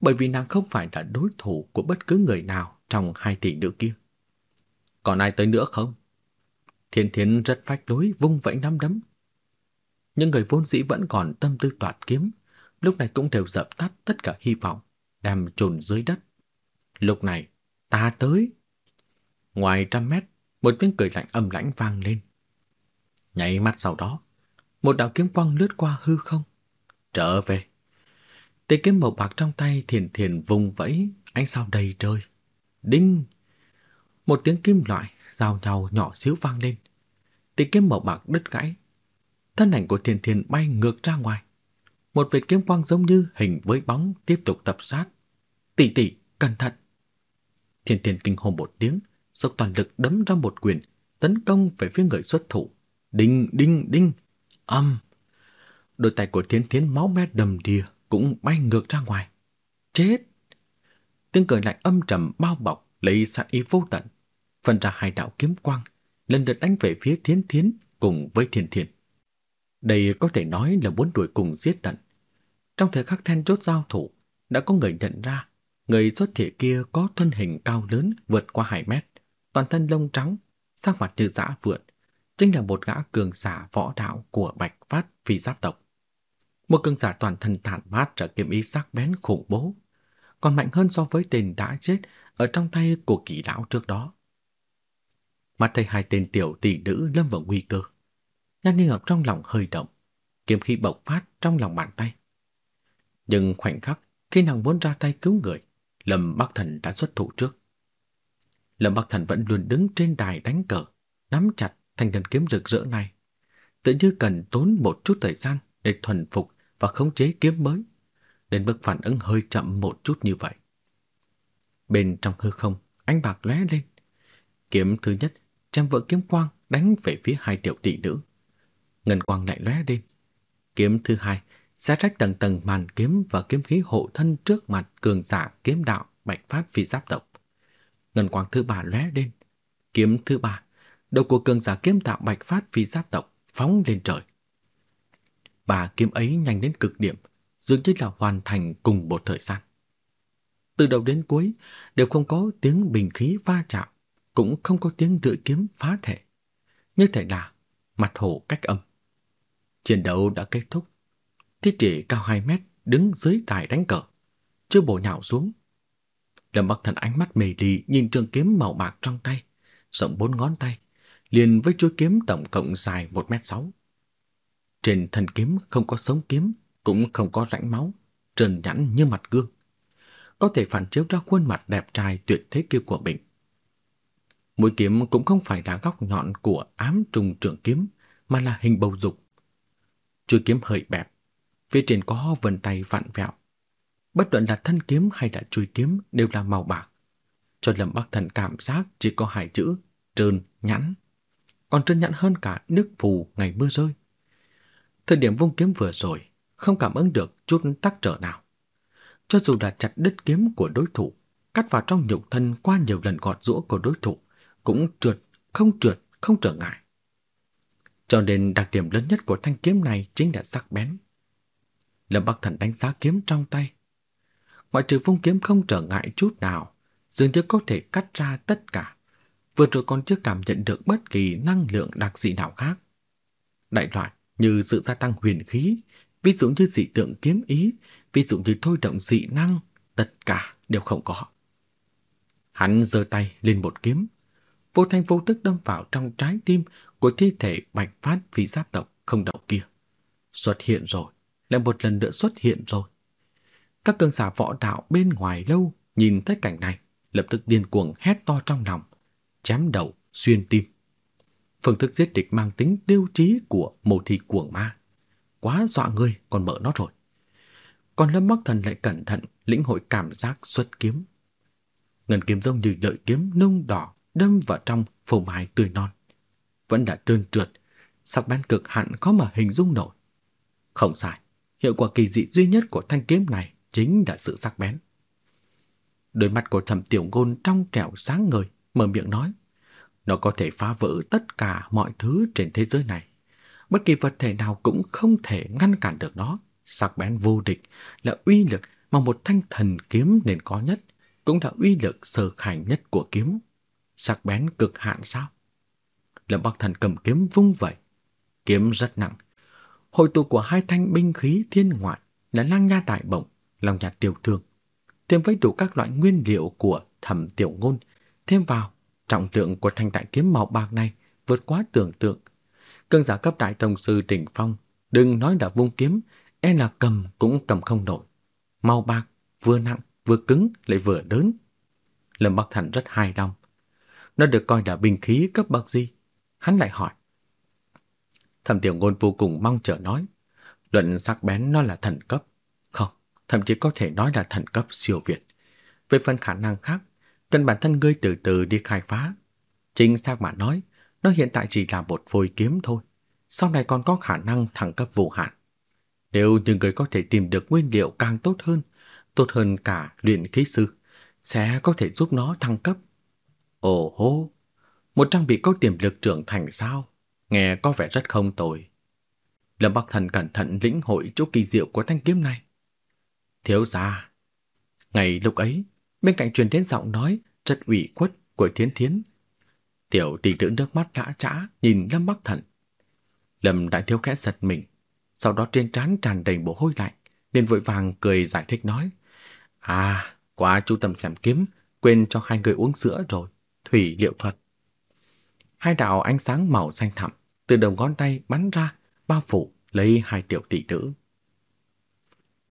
bởi vì nàng không phải là đối thủ của bất cứ người nào trong hai tỷ nữ kia. Còn ai tới nữa không? Thiên Thiên rất phách lối vung vẫy nắm đấm. Những người vốn dĩ vẫn còn tâm tư toạt kiếm, lúc này cũng đều dập tắt tất cả hy vọng, đem trồn dưới đất. Lúc này, ta tới. Ngoài trăm mét, một tiếng cười lạnh âm lãnh vang lên. nhảy mắt sau đó, một đạo kiếm quang lướt qua hư không, trở về. Tế kiếm màu bạc trong tay thiền thiền vùng vẫy, ánh sao đầy trời. Đinh! Một tiếng kim loại rào nhau nhỏ xíu vang lên. Tế kiếm màu bạc đứt gãy. Thân ảnh của thiền thiền bay ngược ra ngoài. Một vệt kiếm quang giống như hình với bóng tiếp tục tập sát. Tỷ tỷ, cẩn thận! Thiền thiền kinh hồn một tiếng, dốc toàn lực đấm ra một quyền, tấn công về phía người xuất thủ. Đinh, đinh, đinh! Âm! Đôi tay của Thiền Thiền máu me đầm đìa cũng bay ngược ra ngoài. Chết! Tiếng cười lạnh âm trầm bao bọc lấy sát ý vô tận, phân ra hai đạo kiếm quang, lần lượt đánh về phía Thiến Thiến cùng với Thiên Thiên. Đây có thể nói là muốn đuổi cùng giết tận. Trong thời khắc then chốt giao thủ, đã có người nhận ra người xuất thể kia có thân hình cao lớn vượt qua 2 mét, toàn thân lông trắng, sắc mặt như dã vượn, chính là một gã cường giả võ đạo của Bạch Phát phi giáp tộc. Một cường giả toàn thân thản mát trở kiếm ý sắc bén khủng bố, còn mạnh hơn so với tên đã chết ở trong tay của kỳ lão trước đó. Mắt thấy hai tên tiểu tỷ nữ lâm vào nguy cơ, Nhan Ninh Ngọc trong lòng hơi động, kiếm khí bộc phát trong lòng bàn tay. Nhưng khoảnh khắc khi nàng muốn ra tay cứu người, Lâm Bắc Thần đã xuất thủ trước. Lâm Bắc Thần vẫn luôn đứng trên đài đánh cờ, nắm chặt thanh gần kiếm rực rỡ này, tự như cần tốn một chút thời gian để thuần phục và khống chế kiếm mới, đến mức phản ứng hơi chậm một chút như vậy. Bên trong hư không, ánh bạc lóe lên. Kiếm thứ nhất chém vỡ kiếm quang đánh về phía hai tiểu tỷ nữ. Ngân quang lại lóe lên. Kiếm thứ hai xé rách tầng tầng màn kiếm và kiếm khí hộ thân trước mặt cường giả kiếm đạo Bạch Phát phi giáp tộc. Ngân quang thứ ba lóe lên. Kiếm thứ ba, đầu của cường giả kiếm đạo Bạch Phát phi giáp tộc phóng lên trời. Bà kiếm ấy nhanh đến cực điểm, dường như là hoàn thành cùng một thời gian. Từ đầu đến cuối đều không có tiếng bình khí va chạm, cũng không có tiếng lưỡi kiếm phá thể. Như thể là mặt hồ cách âm. Chiến đấu đã kết thúc. Thiết chỉ cao 2 mét đứng dưới đài đánh cờ, chưa bổ nhào xuống. Lâm Bắc Thần ánh mắt mê ly nhìn trường kiếm màu bạc trong tay, rộng bốn ngón tay, liền với chuôi kiếm tổng cộng dài 1 mét 6. Trên thân kiếm không có sống kiếm, cũng không có rãnh máu, trơn nhẵn như mặt gương. Có thể phản chiếu ra khuôn mặt đẹp trai tuyệt thế kia của mình. Mũi kiếm cũng không phải là góc nhọn của ám trùng trưởng kiếm, mà là hình bầu dục. Chuôi kiếm hơi bẹp, phía trên có vân tay vặn vẹo. Bất luận là thân kiếm hay là chuôi kiếm đều là màu bạc. Cho lầm Bắc Thần cảm giác chỉ có hai chữ trơn nhẵn. Còn trơn nhẵn hơn cả nước phù ngày mưa rơi. Thời điểm vung kiếm vừa rồi, không cảm ứng được chút tắc trở nào. Cho dù đã chặt đứt kiếm của đối thủ, cắt vào trong nhục thân qua nhiều lần gọt rũa của đối thủ, cũng trượt, không trượt, không trở ngại. Cho nên đặc điểm lớn nhất của thanh kiếm này chính là sắc bén. Lâm Bắc Thần đánh giá kiếm trong tay. Ngoại trừ vung kiếm không trở ngại chút nào, dường như có thể cắt ra tất cả. Vừa rồi còn chưa cảm nhận được bất kỳ năng lượng đặc dị nào khác. Đại loại, như sự gia tăng huyền khí, ví dụ như dị tượng kiếm ý, ví dụ như thôi động dị năng, tất cả đều không có. Hắn giơ tay lên một kiếm, vô thanh vô tức đâm vào trong trái tim của thi thể Bạch Phát phi giáp tộc không động kia. Xuất hiện rồi, lại một lần nữa xuất hiện rồi. Các cường giả võ đạo bên ngoài lâu nhìn thấy cảnh này, lập tức điên cuồng hét to trong lòng, chém đầu xuyên tim. Phương thức giết địch mang tính tiêu chí của một thi cuồng ma. Quá dọa người còn mở nó rồi. Còn Lâm Bắc Thần lại cẩn thận lĩnh hội cảm giác xuất kiếm. Ngân kiếm rông như đợi kiếm nung đỏ đâm vào trong phổ mai tươi non. Vẫn đã trơn trượt, sắc bén cực hạn khó mà hình dung nổi. Không sai, hiệu quả kỳ dị duy nhất của thanh kiếm này chính là sự sắc bén. Đôi mặt của thẩm tiểu ngôn trong trẻo sáng ngời, mở miệng nói. Nó có thể phá vỡ tất cả mọi thứ trên thế giới này. Bất kỳ vật thể nào cũng không thể ngăn cản được nó. Sắc bén vô địch là uy lực mà một thanh thần kiếm nên có nhất, cũng là uy lực sở khảnh nhất của kiếm. Sắc bén cực hạn sao? Lâm Bắc Thần cầm kiếm vung vậy Kiếm rất nặng. Hội tụ của hai thanh binh khí thiên ngoại là lang nha đại bổng, lòng nhạt tiểu thương, thêm với đủ các loại nguyên liệu của thẩm tiểu ngôn, thêm vào Trọng lượng của thanh đại kiếm màu bạc này vượt quá tưởng tượng. Cường giả cấp đại tổng sư Trình Phong, đừng nói là vung kiếm, e là cầm cũng cầm không nổi. Màu bạc, vừa nặng, vừa cứng, lại vừa đớn. Lâm Bắc Thành rất hài lòng. Nó được coi là binh khí cấp bậc gì? Hắn lại hỏi. Thẩm Tiểu Ngôn vô cùng mong chờ nói. Luận sắc bén nó là thần cấp. Không, thậm chí có thể nói là thần cấp siêu việt. Về phần khả năng khác, cần bản thân ngươi từ từ đi khai phá. Chính xác mà nói, nó hiện tại chỉ là một phôi kiếm thôi, sau này còn có khả năng thăng cấp vô hạn. Nếu như người có thể tìm được nguyên liệu càng tốt hơn, tốt hơn cả luyện khí sư, sẽ có thể giúp nó thăng cấp. Ồ hô, một trang bị có tiềm lực trưởng thành sao? Nghe có vẻ rất không tồi. Lâm Bắc Thần cẩn thận lĩnh hội chỗ kỳ diệu của thanh kiếm này. Thiếu gia, ngày lúc ấy, Bên cạnh truyền đến giọng nói chất ủy khuất của Thiến Thiến. Tiểu tỷ nữ nước mắt lã trã nhìn Lâm Bắc Thần. Lâm Đại Thiếu khẽ giật mình, sau đó trên trán tràn đầy bộ hôi lạnh, nên vội vàng cười giải thích nói: "À, quá chú tâm xem kiếm, quên cho hai người uống sữa rồi, thủy liệu thuật." Hai đạo ánh sáng màu xanh thẳm từ đầu ngón tay bắn ra, bao phủ lấy hai tiểu tỷ nữ.